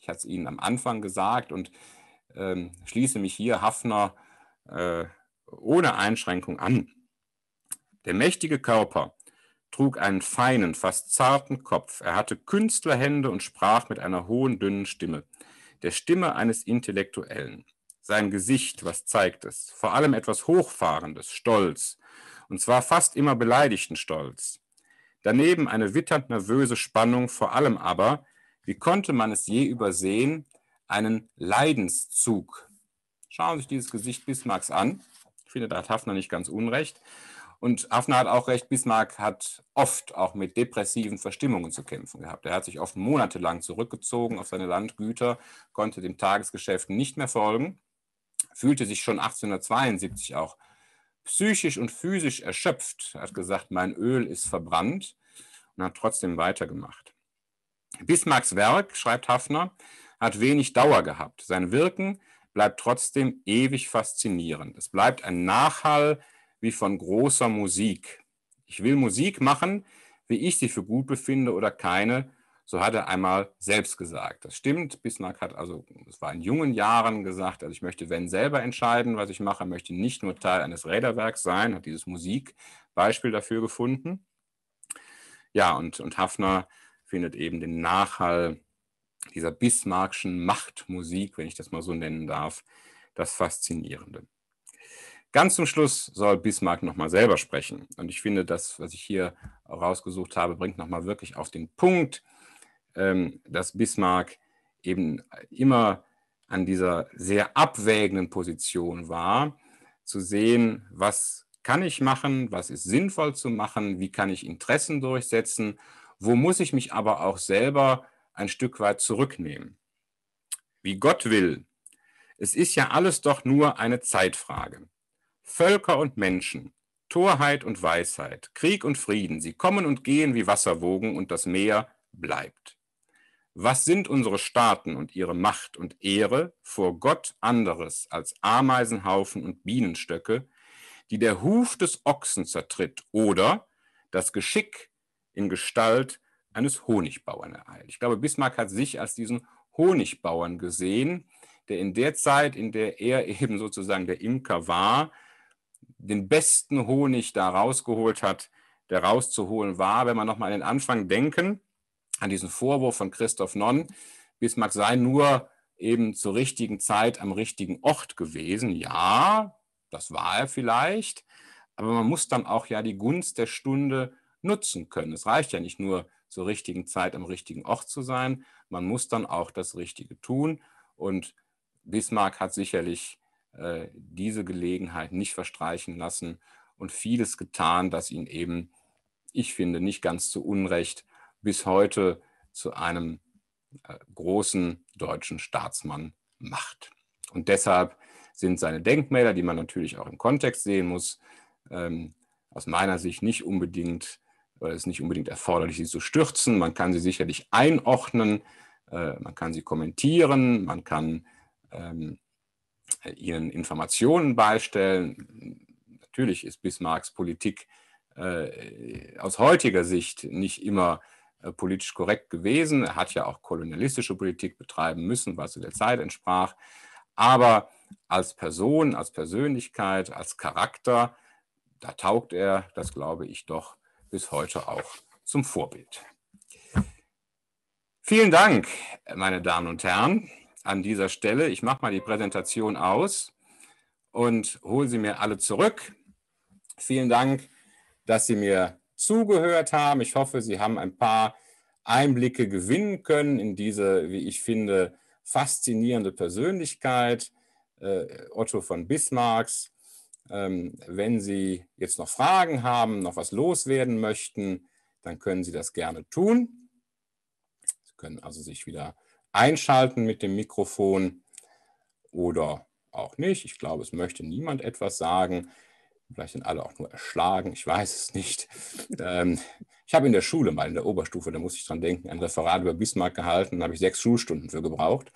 S1: Ich hatte es Ihnen am Anfang gesagt und ähm, schließe mich hier Hafner äh, ohne Einschränkung an. Der mächtige Körper trug einen feinen, fast zarten Kopf. Er hatte Künstlerhände und sprach mit einer hohen, dünnen Stimme, der Stimme eines Intellektuellen. Sein Gesicht, was zeigt es? Vor allem etwas Hochfahrendes, Stolz, und zwar fast immer beleidigten Stolz. Daneben eine witternd nervöse Spannung, vor allem aber, wie konnte man es je übersehen, einen Leidenszug. Schauen Sie sich dieses Gesicht Bismarcks an. Ich finde, da hat Hafner nicht ganz unrecht. Und Hafner hat auch recht, Bismarck hat oft auch mit depressiven Verstimmungen zu kämpfen gehabt. Er hat sich oft monatelang zurückgezogen auf seine Landgüter, konnte dem Tagesgeschäft nicht mehr folgen, fühlte sich schon 1872 auch psychisch und physisch erschöpft, hat gesagt, mein Öl ist verbrannt und hat trotzdem weitergemacht. Bismarcks Werk, schreibt Hafner, hat wenig Dauer gehabt. Sein Wirken bleibt trotzdem ewig faszinierend. Es bleibt ein Nachhall wie von großer Musik. Ich will Musik machen, wie ich sie für gut befinde oder keine, so hat er einmal selbst gesagt. Das stimmt. Bismarck hat also, es war in jungen Jahren gesagt, also ich möchte, wenn selber entscheiden, was ich mache, möchte nicht nur Teil eines Räderwerks sein, hat dieses Musikbeispiel dafür gefunden. Ja, und, und Hafner findet eben den Nachhall dieser bismarckschen Machtmusik, wenn ich das mal so nennen darf, das Faszinierende. Ganz zum Schluss soll Bismarck nochmal selber sprechen. Und ich finde, das, was ich hier rausgesucht habe, bringt nochmal wirklich auf den Punkt, ähm, dass Bismarck eben immer an dieser sehr abwägenden Position war, zu sehen, was kann ich machen, was ist sinnvoll zu machen, wie kann ich Interessen durchsetzen, wo muss ich mich aber auch selber ein Stück weit zurücknehmen. Wie Gott will. Es ist ja alles doch nur eine Zeitfrage. Völker und Menschen, Torheit und Weisheit, Krieg und Frieden, sie kommen und gehen wie Wasserwogen und das Meer bleibt. Was sind unsere Staaten und ihre Macht und Ehre vor Gott anderes als Ameisenhaufen und Bienenstöcke, die der Huf des Ochsen zertritt oder das Geschick in Gestalt eines Honigbauern ereilt? Ich glaube, Bismarck hat sich als diesen Honigbauern gesehen, der in der Zeit, in der er eben sozusagen der Imker war, den besten Honig da rausgeholt hat, der rauszuholen war. Wenn man nochmal an den Anfang denken, an diesen Vorwurf von Christoph Nonn, Bismarck sei nur eben zur richtigen Zeit am richtigen Ort gewesen. Ja, das war er vielleicht, aber man muss dann auch ja die Gunst der Stunde nutzen können. Es reicht ja nicht nur zur richtigen Zeit am richtigen Ort zu sein, man muss dann auch das Richtige tun. Und Bismarck hat sicherlich äh, diese Gelegenheit nicht verstreichen lassen und vieles getan, das ihn eben, ich finde, nicht ganz zu Unrecht bis heute zu einem äh, großen deutschen Staatsmann macht. Und deshalb sind seine Denkmäler, die man natürlich auch im Kontext sehen muss, ähm, aus meiner Sicht nicht unbedingt, oder es ist nicht unbedingt erforderlich, sie zu stürzen. Man kann sie sicherlich einordnen, äh, man kann sie kommentieren, man kann ähm, ihnen Informationen beistellen. Natürlich ist Bismarcks Politik äh, aus heutiger Sicht nicht immer äh, politisch korrekt gewesen. Er hat ja auch kolonialistische Politik betreiben müssen, was zu der Zeit entsprach. Aber als Person, als Persönlichkeit, als Charakter, da taugt er, das glaube ich doch, bis heute auch zum Vorbild. Vielen Dank, meine Damen und Herren, an dieser Stelle. Ich mache mal die Präsentation aus und hole sie mir alle zurück. Vielen Dank, dass Sie mir zugehört haben. Ich hoffe, Sie haben ein paar Einblicke gewinnen können in diese, wie ich finde, faszinierende Persönlichkeit, äh, Otto von Bismarcks. Ähm, wenn Sie jetzt noch Fragen haben, noch was loswerden möchten, dann können Sie das gerne tun. Sie können also sich wieder einschalten mit dem Mikrofon oder auch nicht. Ich glaube, es möchte niemand etwas sagen. Vielleicht sind alle auch nur erschlagen, ich weiß es nicht. Ähm, ich habe in der Schule mal in der Oberstufe, da muss ich dran denken, ein Referat über Bismarck gehalten, da habe ich sechs Schulstunden für gebraucht.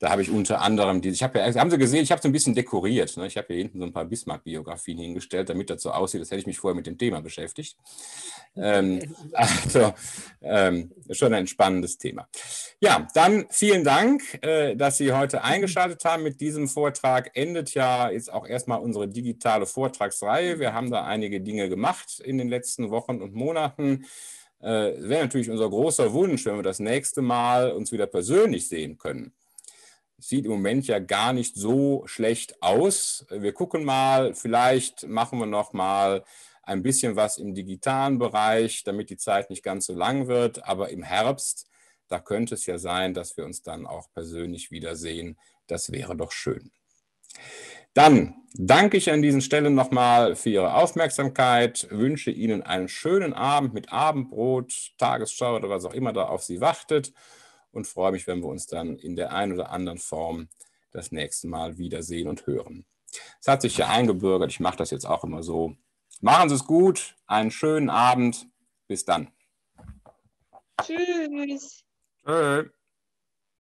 S1: Da habe ich unter anderem diese, ich habe ja, haben Sie gesehen, ich habe so ein bisschen dekoriert. Ne? Ich habe hier hinten so ein paar Bismarck-Biografien hingestellt, damit das so aussieht, als hätte ich mich vorher mit dem Thema beschäftigt. Ähm, also ähm, schon ein spannendes Thema. Ja, dann vielen Dank, äh, dass Sie heute eingeschaltet haben. Mit diesem Vortrag endet ja jetzt auch erstmal unsere digitale Vortragsreihe. Wir haben da einige Dinge gemacht in den letzten Wochen und Monaten. Äh, Wäre natürlich unser großer Wunsch, wenn wir das nächste Mal uns wieder persönlich sehen können. Sieht im Moment ja gar nicht so schlecht aus. Wir gucken mal, vielleicht machen wir noch mal ein bisschen was im digitalen Bereich, damit die Zeit nicht ganz so lang wird. Aber im Herbst, da könnte es ja sein, dass wir uns dann auch persönlich wiedersehen. Das wäre doch schön. Dann danke ich an diesen Stelle nochmal für Ihre Aufmerksamkeit, wünsche Ihnen einen schönen Abend mit Abendbrot, Tagesschau oder was auch immer da auf Sie wartet und freue mich, wenn wir uns dann in der einen oder anderen Form das nächste Mal wiedersehen und hören. Es hat sich ja eingebürgert, ich mache das jetzt auch immer so. Machen Sie es gut, einen schönen Abend, bis dann. Tschüss. Tschüss.